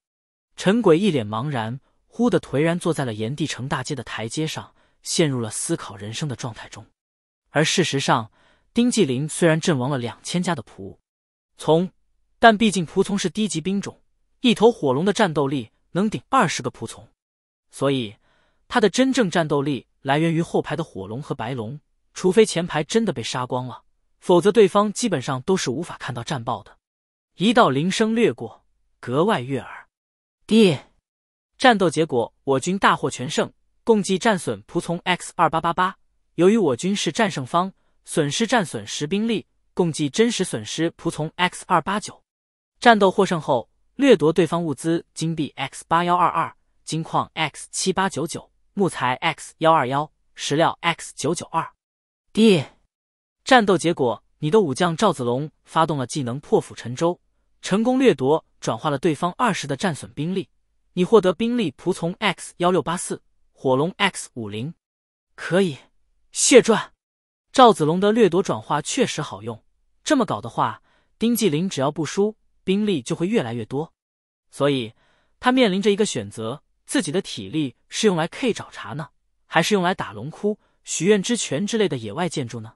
陈鬼一脸茫然，忽的颓然坐在了炎帝城大街的台阶上，陷入了思考人生的状态中。而事实上，丁继林虽然阵亡了两千家的仆从，但毕竟仆从是低级兵种，一头火龙的战斗力能顶二十个仆从，所以他的真正战斗力来源于后排的火龙和白龙。除非前排真的被杀光了，否则对方基本上都是无法看到战报的。一道铃声掠过，格外悦耳。爹，战斗结果，我军大获全胜，共计战损仆从 X 二八八八。由于我军是战胜方，损失战损十兵力，共计真实损失仆从 x 二八九。战斗获胜后，掠夺对方物资金币 x 八幺二二，金矿 x 七八九九，木材 x 幺二幺，石料 x 九九二。D，战斗结果，你的武将赵子龙发动了技能破釜沉舟，成功掠夺转化了对方二十的战损兵力。你获得兵力仆从 x 幺六八四，火龙 x 五零。可以。血赚，赵子龙的掠夺转化确实好用。这么搞的话，丁继林只要不输，兵力就会越来越多。所以，他面临着一个选择：自己的体力是用来 K 找茬呢，还是用来打龙窟、许愿之泉之类的野外建筑呢？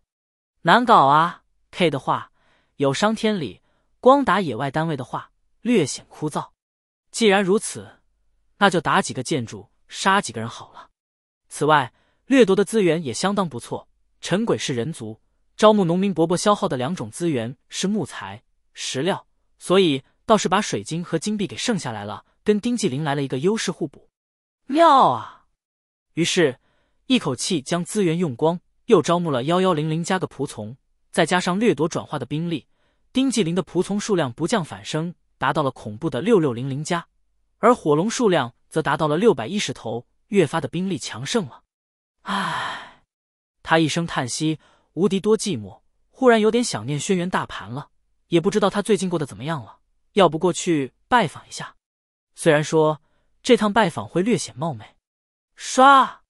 难搞啊！K 的话有伤天理，光打野外单位的话略显枯燥。既然如此，那就打几个建筑，杀几个人好了。此外。掠夺的资源也相当不错。陈鬼是人族，招募农民伯伯消耗的两种资源是木材、石料，所以倒是把水晶和金币给剩下来了，跟丁继林来了一个优势互补，妙啊！于是，一口气将资源用光，又招募了幺幺零零加个仆从，再加上掠夺转化的兵力，丁继林的仆从数量不降反升，达到了恐怖的六六零零加，而火龙数量则达到了六百一十头，越发的兵力强盛了。唉，他一声叹息，无敌多寂寞。忽然有点想念轩辕大盘了，也不知道他最近过得怎么样了。要不过去拜访一下，虽然说这趟拜访会略显冒昧。刷，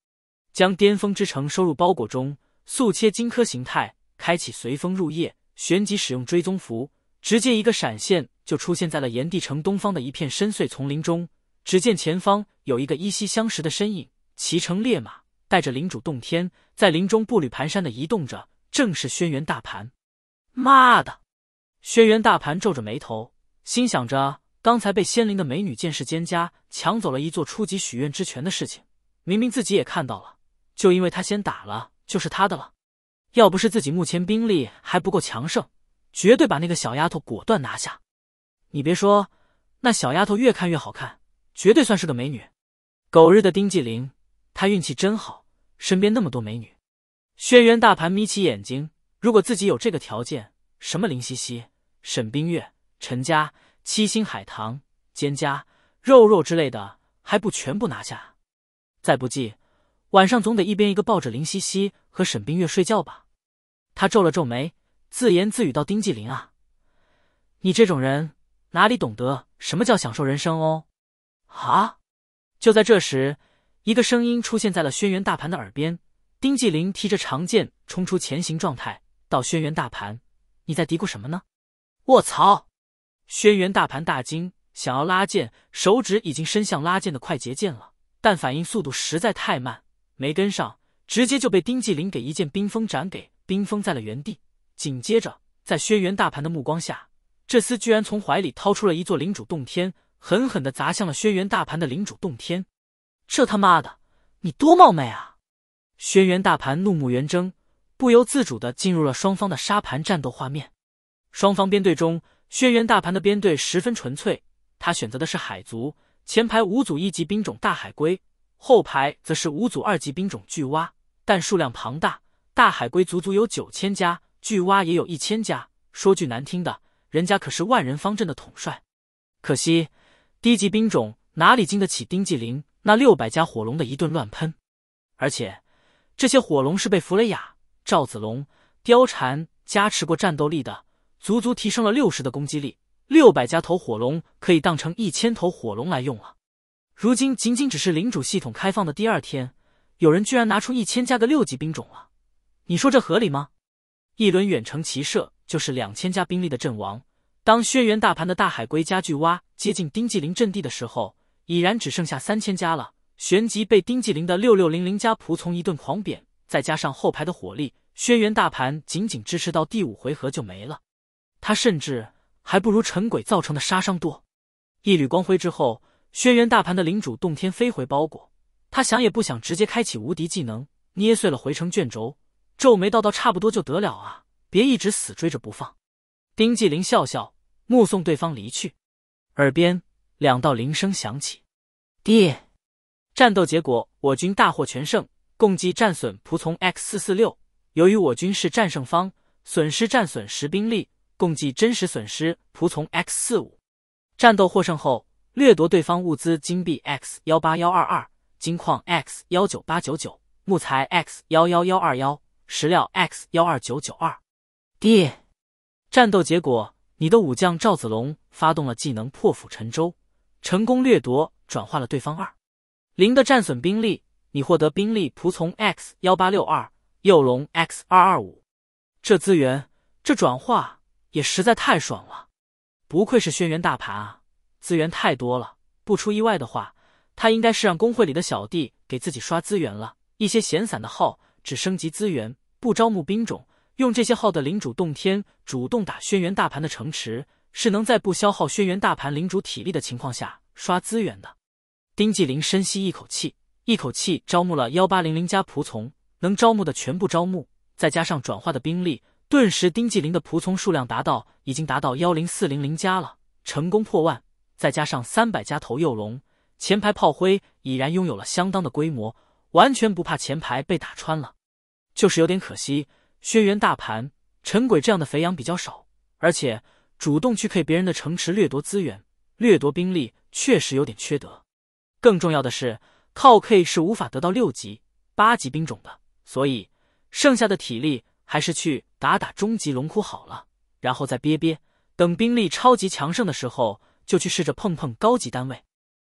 将巅峰之城收入包裹中，速切荆轲形态，开启随风入夜，旋即使用追踪符，直接一个闪现就出现在了炎帝城东方的一片深邃丛林中。只见前方有一个依稀相识的身影，骑乘烈马。带着领主洞天在林中步履蹒跚的移动着，正是轩辕大盘。妈的！轩辕大盘皱着眉头，心想着刚才被仙灵的美女剑士蒹葭抢走了一座初级许愿之泉的事情，明明自己也看到了，就因为他先打了，就是他的了。要不是自己目前兵力还不够强盛，绝对把那个小丫头果断拿下。你别说，那小丫头越看越好看，绝对算是个美女。狗日的丁继灵，他运气真好。身边那么多美女，轩辕大盘眯起眼睛。如果自己有这个条件，什么林夕夕、沈冰月、陈家、七星海棠、蒹葭、肉肉之类的，还不全部拿下？再不济，晚上总得一边一个抱着林夕夕和沈冰月睡觉吧？他皱了皱眉，自言自语道：“丁继林啊，你这种人哪里懂得什么叫享受人生哦？”啊！就在这时。一个声音出现在了轩辕大盘的耳边，丁继林提着长剑冲出前行状态，到轩辕大盘，你在嘀咕什么呢？我操！轩辕大盘大惊，想要拉剑，手指已经伸向拉剑的快捷键了，但反应速度实在太慢，没跟上，直接就被丁继林给一剑冰封斩给冰封在了原地。紧接着，在轩辕大盘的目光下，这厮居然从怀里掏出了一座领主洞天，狠狠的砸向了轩辕大盘的领主洞天。这他妈的，你多冒昧啊！轩辕大盘怒目圆睁，不由自主的进入了双方的沙盘战斗画面。双方编队中，轩辕大盘的编队十分纯粹，他选择的是海族，前排五组一级兵种大海龟，后排则是五组二级兵种巨蛙，但数量庞大，大海龟足足有九千家，巨蛙也有一千家。说句难听的，人家可是万人方阵的统帅，可惜低级兵种哪里经得起丁继林？那六百家火龙的一顿乱喷，而且这些火龙是被弗雷雅、赵子龙、貂蝉加持过战斗力的，足足提升了六十的攻击力。六百家头火龙可以当成一千头火龙来用了。如今仅仅只是领主系统开放的第二天，有人居然拿出一千加个六级兵种了，你说这合理吗？一轮远程骑射就是两千加兵力的阵亡。当轩辕大盘的大海龟加巨蛙接近丁继林阵地的时候。已然只剩下三千家了，旋即被丁继林的六六零零家仆从一顿狂扁，再加上后排的火力，轩辕大盘仅仅支持到第五回合就没了。他甚至还不如陈鬼造成的杀伤多。一缕光辉之后，轩辕大盘的领主洞天飞回包裹，他想也不想，直接开启无敌技能，捏碎了回城卷轴，皱眉道：“道：“差不多就得了啊，别一直死追着不放。”丁继林笑笑，目送对方离去，耳边。两道铃声响起，爹，战斗结果我军大获全胜，共计战损仆从 X 四四六。由于我军是战胜方，损失战损十兵力，共计真实损失仆从 X 四五。战斗获胜后，掠夺对方物资金币 X 幺八幺二二，金矿 X 幺九八九九，木材 X 幺幺幺二幺，石料 X 幺二九九二。爹，战斗结果，你的武将赵子龙发动了技能破釜沉舟。成功掠夺，转化了对方二零的战损兵力，你获得兵力仆从 X 幺八六二幼龙 X 二二五。这资源，这转化也实在太爽了！不愧是轩辕大盘啊，资源太多了。不出意外的话，他应该是让工会里的小弟给自己刷资源了。一些闲散的号只升级资源，不招募兵种，用这些号的领主动天主动打轩辕大盘的城池。是能在不消耗轩辕大盘领主体力的情况下刷资源的。丁继林深吸一口气，一口气招募了幺八零零家仆从，能招募的全部招募，再加上转化的兵力，顿时丁继林的仆从数量达到已经达到幺零四零零家了，成功破万。再加上三百家头幼龙，前排炮灰已然拥有了相当的规模，完全不怕前排被打穿了。就是有点可惜，轩辕大盘、陈鬼这样的肥羊比较少，而且。主动去 K 别人的城池，掠夺资源、掠夺兵力，确实有点缺德。更重要的是，靠 K 是无法得到六级、八级兵种的，所以剩下的体力还是去打打中级龙窟好了，然后再憋憋，等兵力超级强盛的时候，就去试着碰碰高级单位，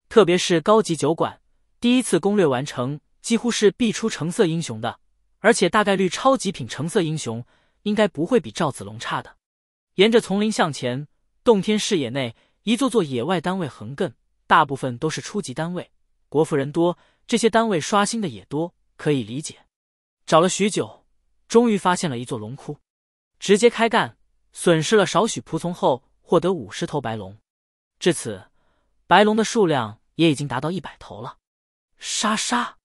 特别是高级酒馆。第一次攻略完成，几乎是必出橙色英雄的，而且大概率超极品橙色英雄，应该不会比赵子龙差的。沿着丛林向前，洞天视野内一座座野外单位横亘，大部分都是初级单位。国服人多，这些单位刷新的也多，可以理解。找了许久，终于发现了一座龙窟，直接开干，损失了少许仆从后，获得五十头白龙。至此，白龙的数量也已经达到一百头了。莎莎，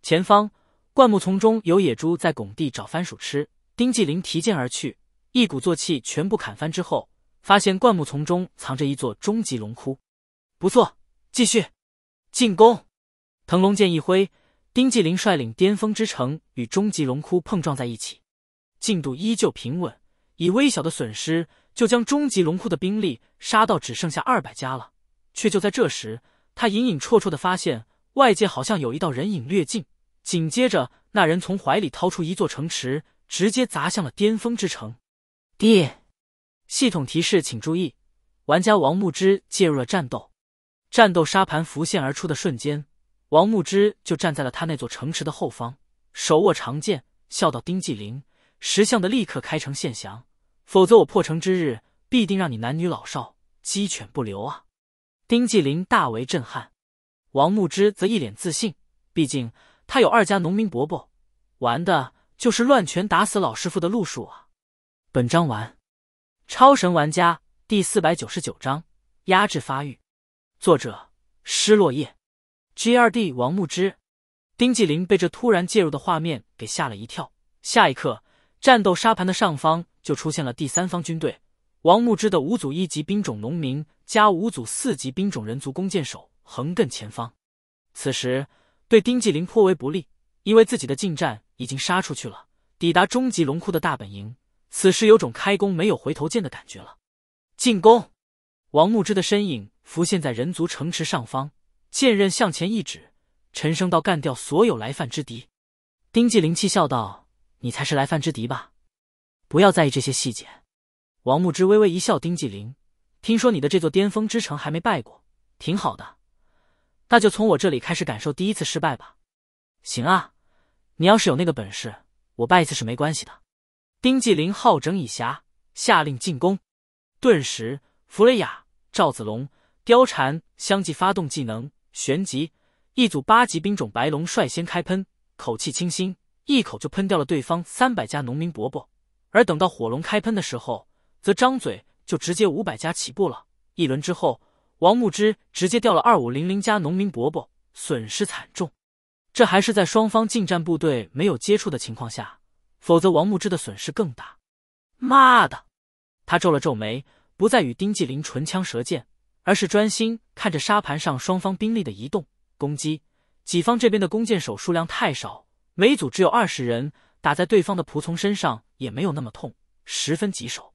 前方灌木丛中有野猪在拱地找番薯吃，丁继林提剑而去。一鼓作气全部砍翻之后，发现灌木丛中藏着一座终极龙窟。不错，继续进攻。腾龙剑一挥，丁继林率领巅峰之城与终极龙窟碰撞在一起，进度依旧平稳，以微小的损失就将终极龙窟的兵力杀到只剩下二百家了。却就在这时，他隐隐绰绰的发现外界好像有一道人影掠进，紧接着那人从怀里掏出一座城池，直接砸向了巅峰之城。一，系统提示，请注意，玩家王木之介入了战斗。战斗沙盘浮现而出的瞬间，王木之就站在了他那座城池的后方，手握长剑，笑道：“丁继林，识相的立刻开城献降，否则我破城之日，必定让你男女老少鸡犬不留啊！”丁继林大为震撼，王木之则一脸自信，毕竟他有二家农民伯伯，玩的就是乱拳打死老师傅的路数啊。本章完，《超神玩家》第四百九十九章：压制发育。作者：失落叶。G 2 D 王木之。丁继林被这突然介入的画面给吓了一跳。下一刻，战斗沙盘的上方就出现了第三方军队。王木之的五组一级兵种农民加五组四级兵种人族弓箭手横亘前方，此时对丁继林颇为不利，因为自己的近战已经杀出去了，抵达终极龙窟的大本营。此时有种开弓没有回头箭的感觉了。进攻！王牧之的身影浮现在人族城池上方，剑刃向前一指，沉声道：“干掉所有来犯之敌。”丁继灵气笑道：“你才是来犯之敌吧？不要在意这些细节。”王牧之微微一笑，丁继灵：“听说你的这座巅峰之城还没败过，挺好的。那就从我这里开始感受第一次失败吧。”“行啊，你要是有那个本事，我败一次是没关系的。”丁继林好整以暇，下令进攻。顿时，弗雷雅、赵子龙、貂蝉相继发动技能。旋即，一组八级兵种白龙率先开喷，口气清新，一口就喷掉了对方三百家农民伯伯。而等到火龙开喷的时候，则张嘴就直接五百家起步了。一轮之后，王牧之直接掉了二五零零家农民伯伯，损失惨重。这还是在双方近战部队没有接触的情况下。否则，王牧之的损失更大。妈的！他皱了皱眉，不再与丁继林唇枪舌剑，而是专心看着沙盘上双方兵力的移动、攻击。己方这边的弓箭手数量太少，每组只有二十人，打在对方的仆从身上也没有那么痛，十分棘手。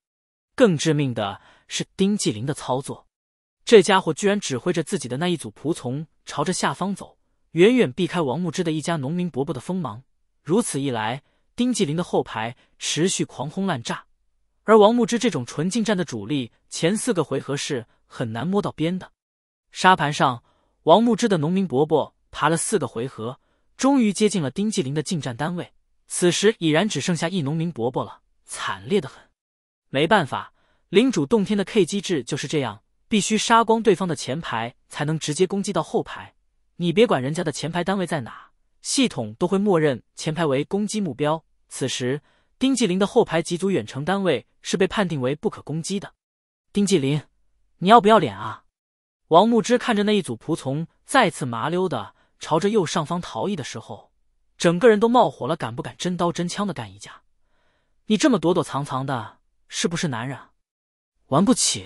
更致命的是丁继林的操作，这家伙居然指挥着自己的那一组仆从朝着下方走，远远避开王牧之的一家农民伯伯的锋芒。如此一来。丁继林的后排持续狂轰滥炸，而王牧之这种纯近战的主力，前四个回合是很难摸到边的。沙盘上，王牧之的农民伯伯爬了四个回合，终于接近了丁继林的近战单位，此时已然只剩下一农民伯伯了，惨烈的很。没办法，领主动天的 K 机制就是这样，必须杀光对方的前排，才能直接攻击到后排。你别管人家的前排单位在哪，系统都会默认前排为攻击目标。此时，丁继林的后排几组远程单位是被判定为不可攻击的。丁继林，你要不要脸啊？王木之看着那一组仆从再次麻溜的朝着右上方逃逸的时候，整个人都冒火了，敢不敢真刀真枪的干一架？你这么躲躲藏藏的，是不是男人？玩不起？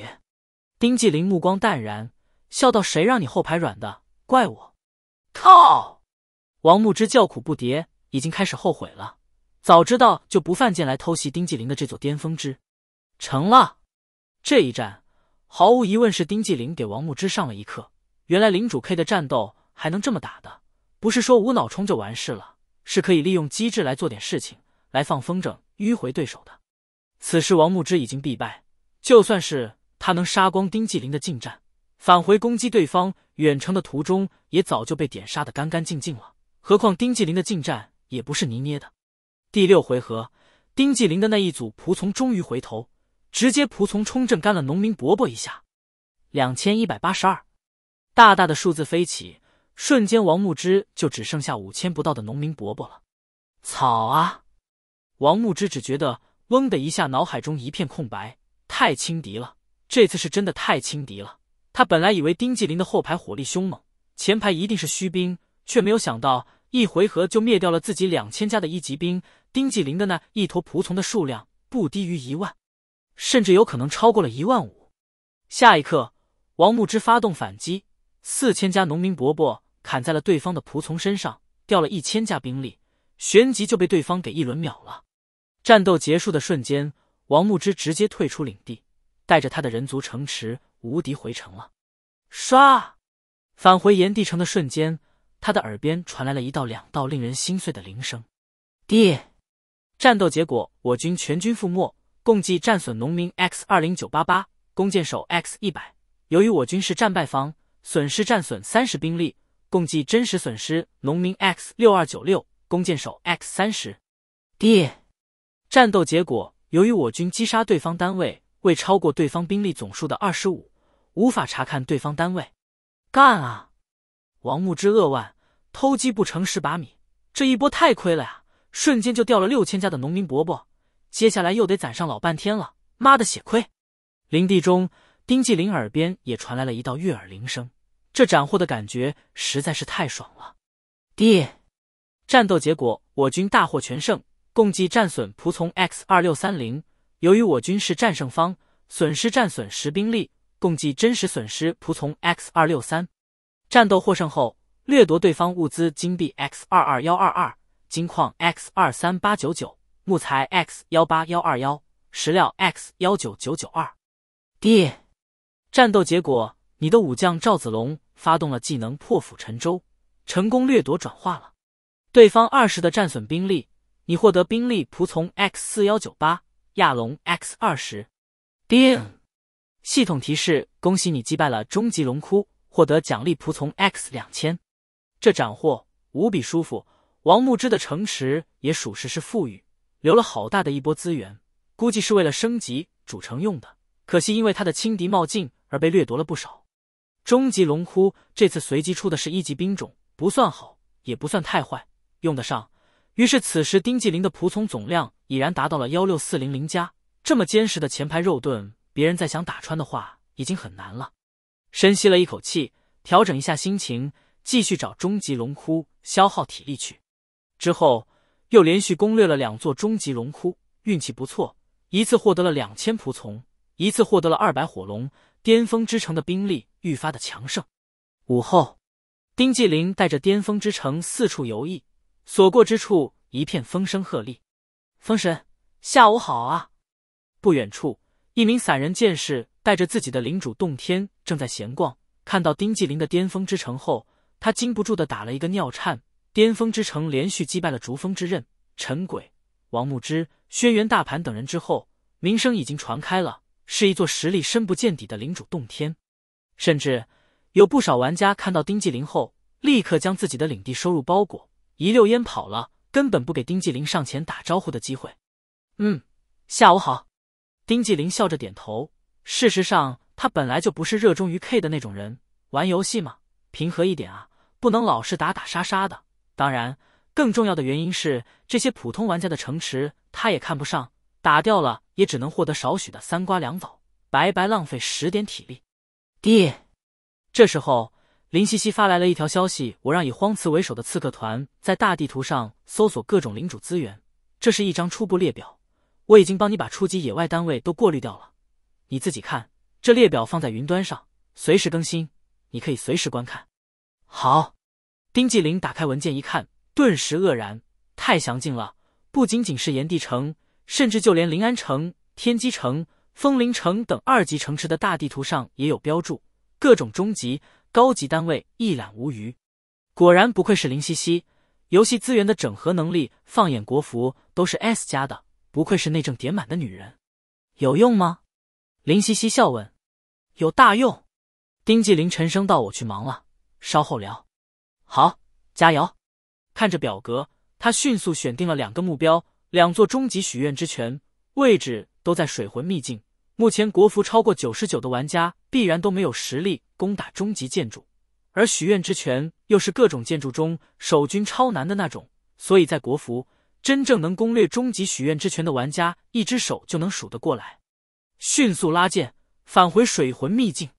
丁继林目光淡然，笑道：“谁让你后排软的？怪我。”靠！王木之叫苦不迭，已经开始后悔了。早知道就不犯贱来偷袭丁继林的这座巅峰之，成了。这一战毫无疑问是丁继林给王牧之上了一课。原来领主 K 的战斗还能这么打的，不是说无脑冲就完事了，是可以利用机制来做点事情，来放风筝、迂回对手的。此时王牧之已经必败，就算是他能杀光丁继林的近战，返回攻击对方远程的途中，也早就被点杀的干干净净了。何况丁继林的近战也不是泥捏的。第六回合，丁继林的那一组仆从终于回头，直接仆从冲阵干了农民伯伯一下，两千一百八十二，大大的数字飞起，瞬间王牧之就只剩下五千不到的农民伯伯了。草啊！王牧之只觉得嗡的一下，脑海中一片空白，太轻敌了，这次是真的太轻敌了。他本来以为丁继林的后排火力凶猛，前排一定是虚兵，却没有想到一回合就灭掉了自己两千家的一级兵。丁继林的那一坨仆从的数量不低于一万，甚至有可能超过了一万五。下一刻，王牧之发动反击，四千家农民伯伯砍在了对方的仆从身上，掉了一千家兵力，旋即就被对方给一轮秒了。战斗结束的瞬间，王牧之直接退出领地，带着他的人族城池无敌回城了。刷，返回炎帝城的瞬间，他的耳边传来了一道两道令人心碎的铃声，爹。战斗结果，我军全军覆没，共计战损农民 X 二零九八八，弓箭手 X 一百。由于我军是战败方，损失战损三十兵力，共计真实损失农民 X 六二九六，弓箭手 X 三十。爹，战斗结果，由于我军击杀对方单位未超过对方兵力总数的二十五，无法查看对方单位。干啊！王牧之扼腕，偷鸡不成蚀把米，这一波太亏了呀！瞬间就掉了六千家的农民伯伯，接下来又得攒上老半天了。妈的血亏！林地中，丁继林耳边也传来了一道悦耳铃声，这斩获的感觉实在是太爽了。爹，战斗结果，我军大获全胜，共计战损仆从 X 二六三零。由于我军是战胜方，损失战损十兵力，共计真实损失仆从 X 二六三。战斗获胜后，掠夺对方物资金币 X 二二幺二二。金矿 X 二三八九九，木材 X 幺八幺二幺，石料 X 幺九九九二。爹，战斗结果，你的武将赵子龙发动了技能破釜沉舟，成功掠夺转化了对方二十的战损兵力。你获得兵力仆从 X 四幺九八，亚龙 X 二十。定，系统提示：恭喜你击败了终极龙窟，获得奖励仆从 X 两千。这斩获无比舒服。王牧之的城池也属实是富裕，留了好大的一波资源，估计是为了升级主城用的。可惜因为他的轻敌冒进而被掠夺了不少。终极龙窟这次随机出的是一级兵种，不算好，也不算太坏，用得上。于是此时丁继林的仆从总量已然达到了幺六四零零加，这么坚实的前排肉盾，别人再想打穿的话已经很难了。深吸了一口气，调整一下心情，继续找终极龙窟消耗体力去。之后又连续攻略了两座终极龙窟，运气不错，一次获得了两千仆从，一次获得了二百火龙。巅峰之城的兵力愈发的强盛。午后，丁继林带着巅峰之城四处游弋，所过之处一片风声鹤唳。风神，下午好啊！不远处，一名散人剑士带着自己的领主洞天正在闲逛，看到丁继林的巅峰之城后，他禁不住的打了一个尿颤。巅峰之城连续击败了逐风之刃、陈鬼、王木之、轩辕大盘等人之后，名声已经传开了，是一座实力深不见底的领主洞天。甚至有不少玩家看到丁继林后，立刻将自己的领地收入包裹，一溜烟跑了，根本不给丁继林上前打招呼的机会。嗯，下午好。丁继林笑着点头。事实上，他本来就不是热衷于 K 的那种人。玩游戏嘛，平和一点啊，不能老是打打杀杀的。当然，更重要的原因是这些普通玩家的城池，他也看不上，打掉了也只能获得少许的三瓜两枣，白白浪费十点体力。爹，这时候林夕夕发来了一条消息，我让以荒茨为首的刺客团在大地图上搜索各种领主资源，这是一张初步列表，我已经帮你把初级野外单位都过滤掉了，你自己看。这列表放在云端上，随时更新，你可以随时观看。好。丁继林打开文件一看，顿时愕然，太详尽了！不仅仅是炎帝城，甚至就连临安城、天机城、风陵城等二级城池的大地图上也有标注，各种中级、高级单位一览无余。果然不愧是林夕夕，游戏资源的整合能力，放眼国服都是 S 加的。不愧是内政点满的女人，有用吗？林夕夕笑问。有大用。丁继林沉声道：“我去忙了，稍后聊。”好，加油！看着表格，他迅速选定了两个目标，两座终极许愿之泉，位置都在水魂秘境。目前国服超过九十九的玩家，必然都没有实力攻打终极建筑，而许愿之泉又是各种建筑中守军超难的那种，所以在国服，真正能攻略终极许愿之泉的玩家，一只手就能数得过来。迅速拉剑，返回水魂秘境，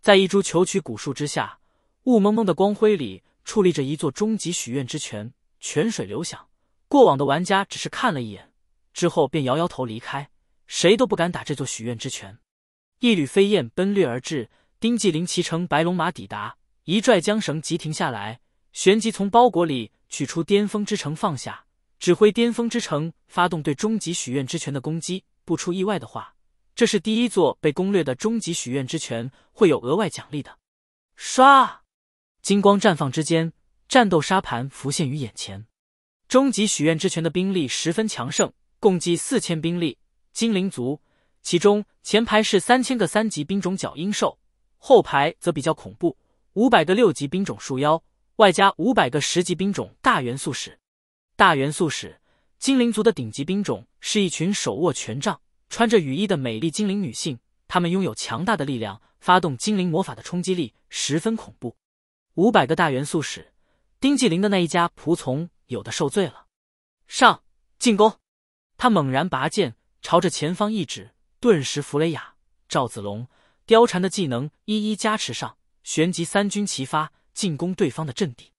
在一株求取古树之下，雾蒙蒙的光辉里。矗立着一座终极许愿之泉，泉水流响。过往的玩家只是看了一眼，之后便摇摇头离开，谁都不敢打这座许愿之泉。一缕飞燕奔掠而至，丁继林骑乘白龙马抵达，一拽缰绳即停下来，旋即从包裹里取出巅峰之城，放下，指挥巅峰之城发动对终极许愿之泉的攻击。不出意外的话，这是第一座被攻略的终极许愿之泉，会有额外奖励的。刷。金光绽放之间，战斗沙盘浮现于眼前。终极许愿之拳的兵力十分强盛，共计四千兵力，精灵族。其中前排是三千个三级兵种角鹰兽，后排则比较恐怖，五百个六级兵种树妖，外加五百个十级兵种大元素使。大元素使，精灵族的顶级兵种是一群手握权杖、穿着羽衣的美丽精灵女性，她们拥有强大的力量，发动精灵魔法的冲击力十分恐怖。五百个大元素使，丁继林的那一家仆从有的受罪了。上进攻，他猛然拔剑，朝着前方一指，顿时弗雷雅、赵子龙、貂蝉的技能一一加持上，旋即三军齐发，进攻对方的阵地。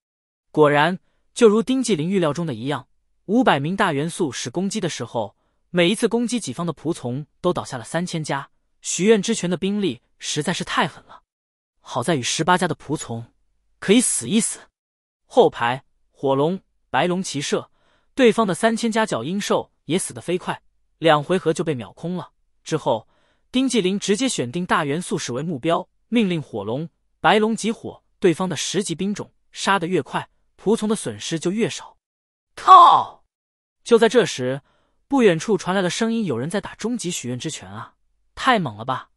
果然，就如丁继林预料中的一样，五百名大元素使攻击的时候，每一次攻击己方的仆从都倒下了三千家。许愿之拳的兵力实在是太狠了。好在与十八家的仆从。可以死一死。后排火龙、白龙骑射，对方的三千加角鹰兽也死得飞快，两回合就被秒空了。之后，丁继林直接选定大元素使为目标，命令火龙、白龙集火，对方的十级兵种杀得越快，仆从的损失就越少。靠！就在这时，不远处传来了声音：“有人在打终极许愿之拳啊，太猛了吧！”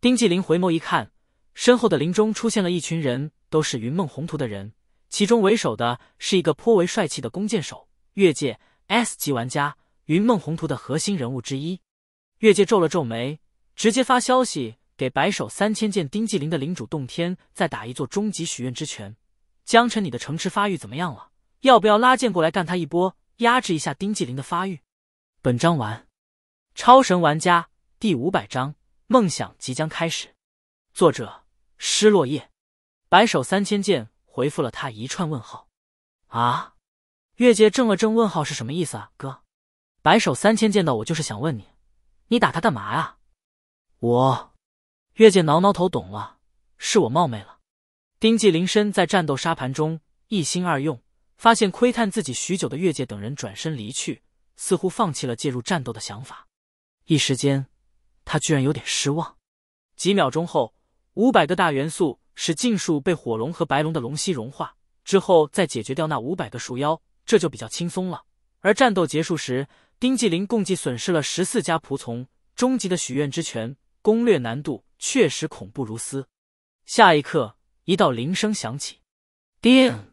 丁继林回眸一看，身后的林中出现了一群人。都是云梦宏图的人，其中为首的是一个颇为帅气的弓箭手，越界 S 级玩家，云梦宏图的核心人物之一。越界皱了皱眉，直接发消息给白手三千剑丁继林的领主洞天，再打一座终极许愿之泉。江辰，你的城池发育怎么样了？要不要拉剑过来干他一波，压制一下丁继林的发育？本章完。超神玩家第五百章：梦想即将开始。作者：失落叶。白首三千剑回复了他一串问号，啊？月界怔了怔，问号是什么意思啊？哥，白首三千剑到我就是想问你，你打他干嘛呀？我，月界挠挠头，懂了，是我冒昧了。丁继林身在战斗沙盘中，一心二用，发现窥探自己许久的月界等人转身离去，似乎放弃了介入战斗的想法。一时间，他居然有点失望。几秒钟后，五百个大元素。使禁术被火龙和白龙的龙息融化之后，再解决掉那五百个树妖，这就比较轻松了。而战斗结束时，丁继林共计损失了十四家仆从。终极的许愿之拳，攻略难度确实恐怖如斯。下一刻，一道铃声响起，叮。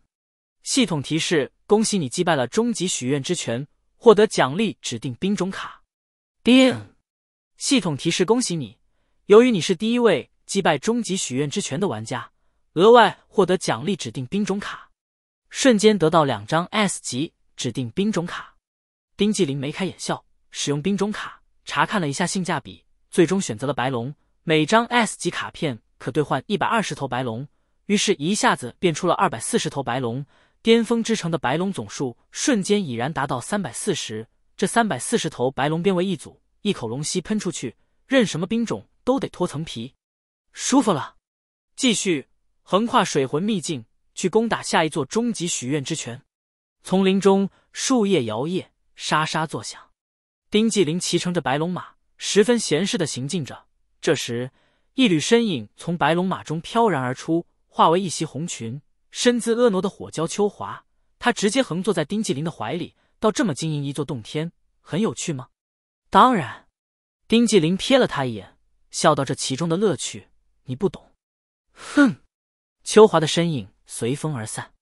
系统提示：恭喜你击败了终极许愿之拳，获得奖励指定兵种卡。叮。系统提示：恭喜你，由于你是第一位。击败终极许愿之泉的玩家，额外获得奖励指定兵种卡，瞬间得到两张 S 级指定兵种卡。丁继林眉开眼笑，使用兵种卡查看了一下性价比，最终选择了白龙。每张 S 级卡片可兑换一百二十头白龙，于是，一下子变出了二百四十头白龙。巅峰之城的白龙总数瞬间已然达到三百四十。这三百四十头白龙编为一组，一口龙息喷出去，任什么兵种都得脱层皮。舒服了，继续横跨水魂秘境，去攻打下一座终极许愿之泉。丛林中树叶摇曳，沙沙作响。丁继林骑乘着白龙马，十分闲适的行进着。这时，一缕身影从白龙马中飘然而出，化为一袭红裙、身姿婀娜的火娇秋华。她直接横坐在丁继林的怀里。到这么经营一座洞天，很有趣吗？当然。丁继林瞥了他一眼，笑道：“这其中的乐趣。”你不懂，哼！秋华的身影随风而散。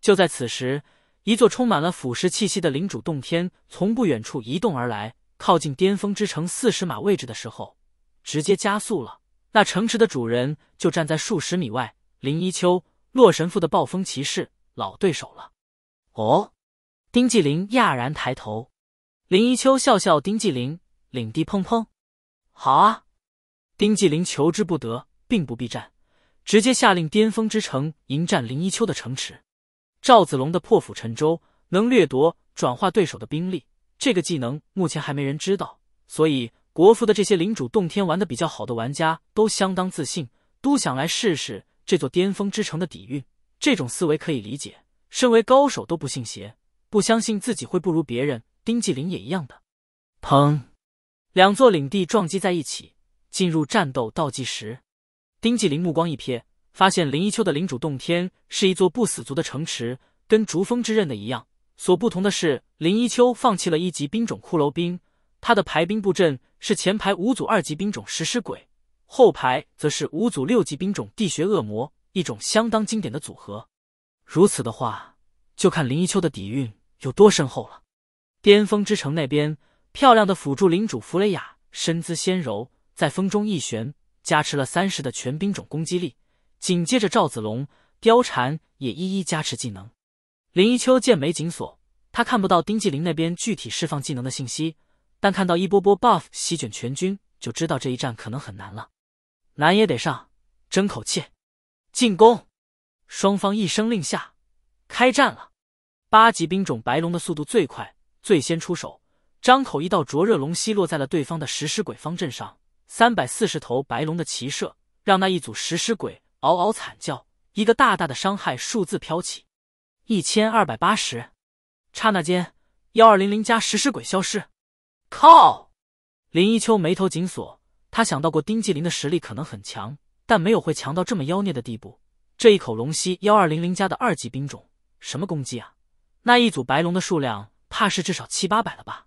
就在此时，一座充满了腐蚀气息的领主洞天从不远处移动而来，靠近巅峰之城四十码位置的时候，直接加速了。那城池的主人就站在数十米外。林一秋，洛神父的暴风骑士，老对手了。哦，丁继林讶然抬头。林一秋笑笑，丁继林领地碰碰，好啊！丁继林求之不得。并不避战，直接下令巅峰之城迎战林一秋的城池。赵子龙的破釜沉舟能掠夺转化对手的兵力，这个技能目前还没人知道，所以国服的这些领主动天玩的比较好的玩家都相当自信，都想来试试这座巅峰之城的底蕴。这种思维可以理解，身为高手都不信邪，不相信自己会不如别人。丁继林也一样的。砰！两座领地撞击在一起，进入战斗倒计时。丁继林目光一瞥，发现林一秋的领主洞天是一座不死族的城池，跟逐风之刃的一样。所不同的是，林一秋放弃了一级兵种骷髅兵，他的排兵布阵是前排五组二级兵种食尸鬼，后排则是五组六级兵种地穴恶魔，一种相当经典的组合。如此的话，就看林一秋的底蕴有多深厚了。巅峰之城那边，漂亮的辅助领主弗雷雅身姿纤柔，在风中一旋。加持了三十的全兵种攻击力，紧接着赵子龙、貂蝉也一一加持技能。林一秋剑眉紧锁，他看不到丁继林那边具体释放技能的信息，但看到一波波 buff 席卷全军，就知道这一战可能很难了。难也得上，争口气。进攻！双方一声令下，开战了。八级兵种白龙的速度最快，最先出手，张口一道灼热龙息落在了对方的食尸鬼方阵上。三百四十头白龙的骑射，让那一组食尸鬼嗷嗷惨叫，一个大大的伤害数字飘起，一千二百八十。刹那间，幺二零零加食尸鬼消失。靠！林一秋眉头紧锁，他想到过丁继林的实力可能很强，但没有会强到这么妖孽的地步。这一口龙息幺二零零加的二级兵种，什么攻击啊？那一组白龙的数量，怕是至少七八百了吧？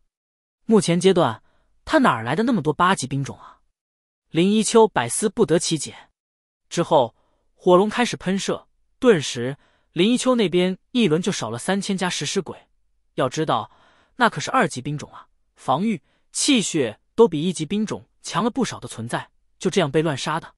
目前阶段，他哪来的那么多八级兵种啊？林一秋百思不得其解，之后火龙开始喷射，顿时林一秋那边一轮就少了三千家食尸鬼。要知道，那可是二级兵种啊，防御、气血都比一级兵种强了不少的存在，就这样被乱杀的。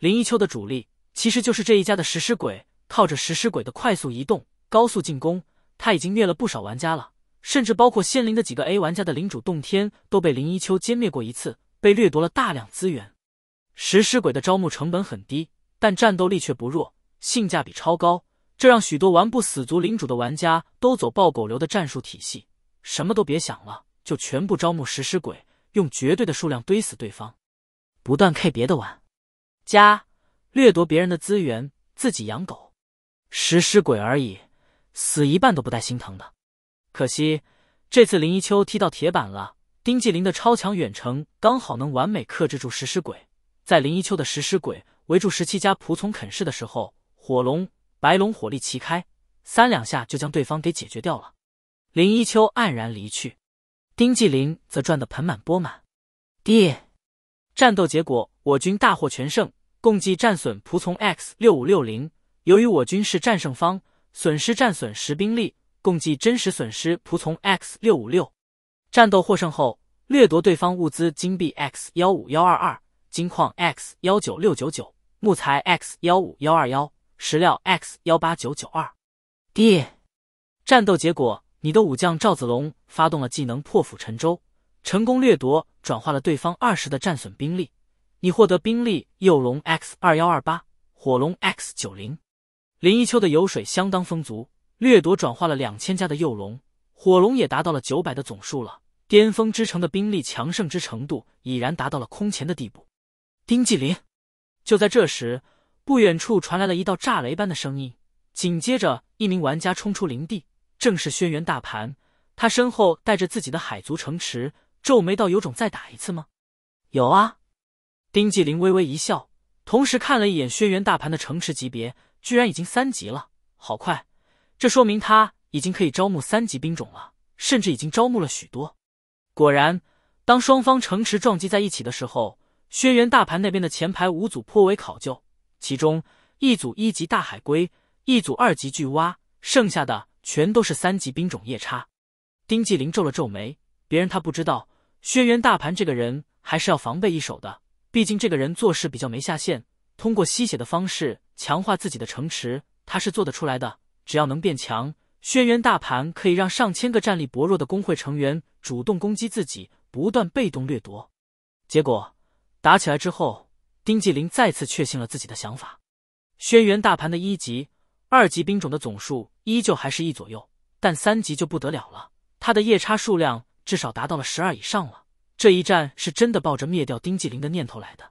林一秋的主力其实就是这一家的食尸鬼，靠着食尸鬼的快速移动、高速进攻，他已经虐了不少玩家了，甚至包括仙灵的几个 A 玩家的领主洞天都被林一秋歼灭过一次。被掠夺了大量资源，食尸鬼的招募成本很低，但战斗力却不弱，性价比超高。这让许多玩不死族领主的玩家都走暴狗流的战术体系，什么都别想了，就全部招募食尸鬼，用绝对的数量堆死对方，不断 K 别的玩家，掠夺别人的资源，自己养狗，食尸鬼而已，死一半都不带心疼的。可惜这次林一秋踢到铁板了。丁继林的超强远程刚好能完美克制住食尸鬼。在林一秋的食尸鬼围住十七家仆从啃噬的时候，火龙、白龙火力齐开，三两下就将对方给解决掉了。林一秋黯然离去，丁继林则赚得盆满钵满。爹，战斗结果我军大获全胜，共计战损仆从 X 六五六零。由于我军是战胜方，损失战损十兵力，共计真实损失仆从 X 六五六。战斗获胜后，掠夺对方物资：金币 x 幺五幺二二，金矿 x 幺九六九九，木材 x 幺五幺二幺，石料 x 幺八九九二。D，战斗结果，你的武将赵子龙发动了技能“破釜沉舟”，成功掠夺转化了对方二十的战损兵力。你获得兵力幼龙 x 二幺二八，火龙 x 九零。林一秋的油水相当丰足，掠夺转化了两千家的幼龙，火龙也达到了九百的总数了。巅峰之城的兵力强盛之程度已然达到了空前的地步。丁继林，就在这时，不远处传来了一道炸雷般的声音。紧接着，一名玩家冲出林地，正是轩辕大盘。他身后带着自己的海族城池，皱眉道：“有种再打一次吗？”“有啊。”丁继林微微一笑，同时看了一眼轩辕大盘的城池级别，居然已经三级了，好快！这说明他已经可以招募三级兵种了，甚至已经招募了许多。果然，当双方城池撞击在一起的时候，轩辕大盘那边的前排五组颇为考究，其中一组一级大海龟，一组二级巨蛙，剩下的全都是三级兵种夜叉。丁继林皱了皱眉，别人他不知道，轩辕大盘这个人还是要防备一手的，毕竟这个人做事比较没下限，通过吸血的方式强化自己的城池，他是做得出来的，只要能变强。轩辕大盘可以让上千个战力薄弱的工会成员主动攻击自己，不断被动掠夺。结果打起来之后，丁继林再次确信了自己的想法。轩辕大盘的一级、二级兵种的总数依旧还是一左右，但三级就不得了了。他的夜叉数量至少达到了十二以上了。这一战是真的抱着灭掉丁继林的念头来的，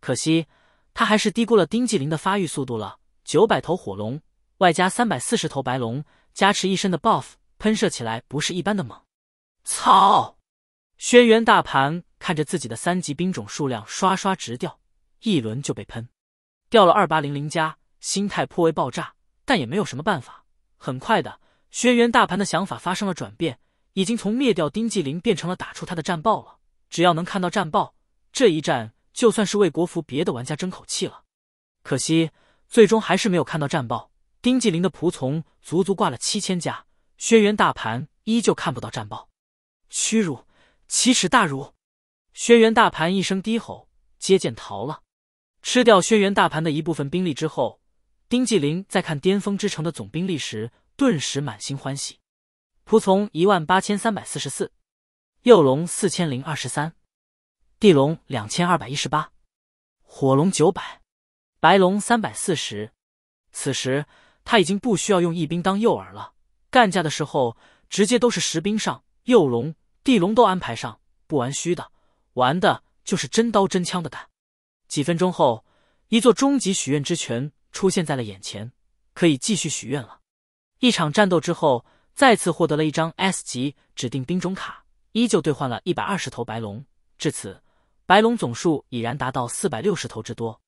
可惜他还是低估了丁继林的发育速度了。九百头火龙，外加三百四十头白龙。加持一身的 buff，喷射起来不是一般的猛。操！轩辕大盘看着自己的三级兵种数量刷刷直掉，一轮就被喷掉了二八零零加，心态颇为爆炸，但也没有什么办法。很快的，轩辕大盘的想法发生了转变，已经从灭掉丁继林变成了打出他的战报了。只要能看到战报，这一战就算是为国服别的玩家争口气了。可惜，最终还是没有看到战报。丁继林的仆从足足挂了七千家，轩辕大盘依旧看不到战报，屈辱，奇耻大辱！轩辕大盘一声低吼，接剑逃了。吃掉轩辕大盘的一部分兵力之后，丁继林在看巅峰之城的总兵力时，顿时满心欢喜。仆从一万八千三百四十四，幼龙四千零二十三，地龙两千二百一十八，火龙九百，白龙三百四十。此时。他已经不需要用一兵当诱饵了，干架的时候直接都是实兵上，幼龙、地龙都安排上，不玩虚的，玩的就是真刀真枪的干。几分钟后，一座终极许愿之泉出现在了眼前，可以继续许愿了。一场战斗之后，再次获得了一张 S 级指定兵种卡，依旧兑换了一百二十头白龙，至此白龙总数已然达到四百六十头之多。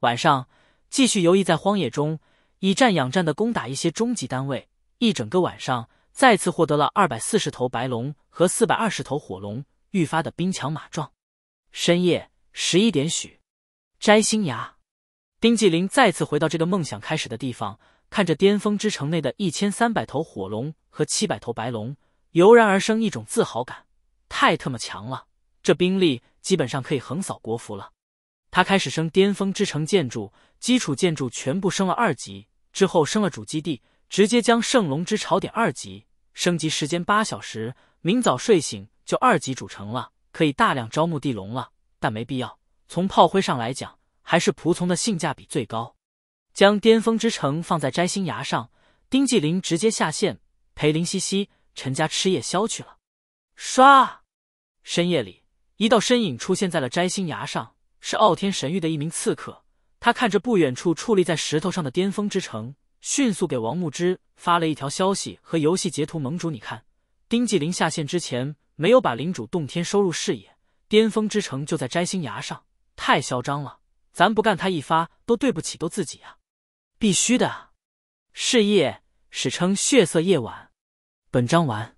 晚上继续游弋在荒野中。以战养战的攻打一些中级单位，一整个晚上再次获得了二百四十头白龙和四百二十头火龙，愈发的兵强马壮。深夜十一点许，摘星崖，丁继林再次回到这个梦想开始的地方，看着巅峰之城内的一千三百头火龙和七百头白龙，油然而生一种自豪感。太特么强了！这兵力基本上可以横扫国服了。他开始升巅峰之城建筑，基础建筑全部升了二级。之后升了主基地，直接将圣龙之朝点二级，升级时间八小时，明早睡醒就二级主城了，可以大量招募地龙了。但没必要，从炮灰上来讲，还是仆从的性价比最高。将巅峰之城放在摘星崖上，丁继林直接下线，陪林夕夕、陈家吃夜宵去了。刷，深夜里，一道身影出现在了摘星崖上，是傲天神域的一名刺客。他看着不远处矗立在石头上的巅峰之城，迅速给王牧之发了一条消息和游戏截图：“盟主，你看，丁继林下线之前没有把领主洞天收入视野，巅峰之城就在摘星崖上，太嚣张了，咱不干他一发都对不起都自己啊，必须的啊！”事业史称血色夜晚。本章完。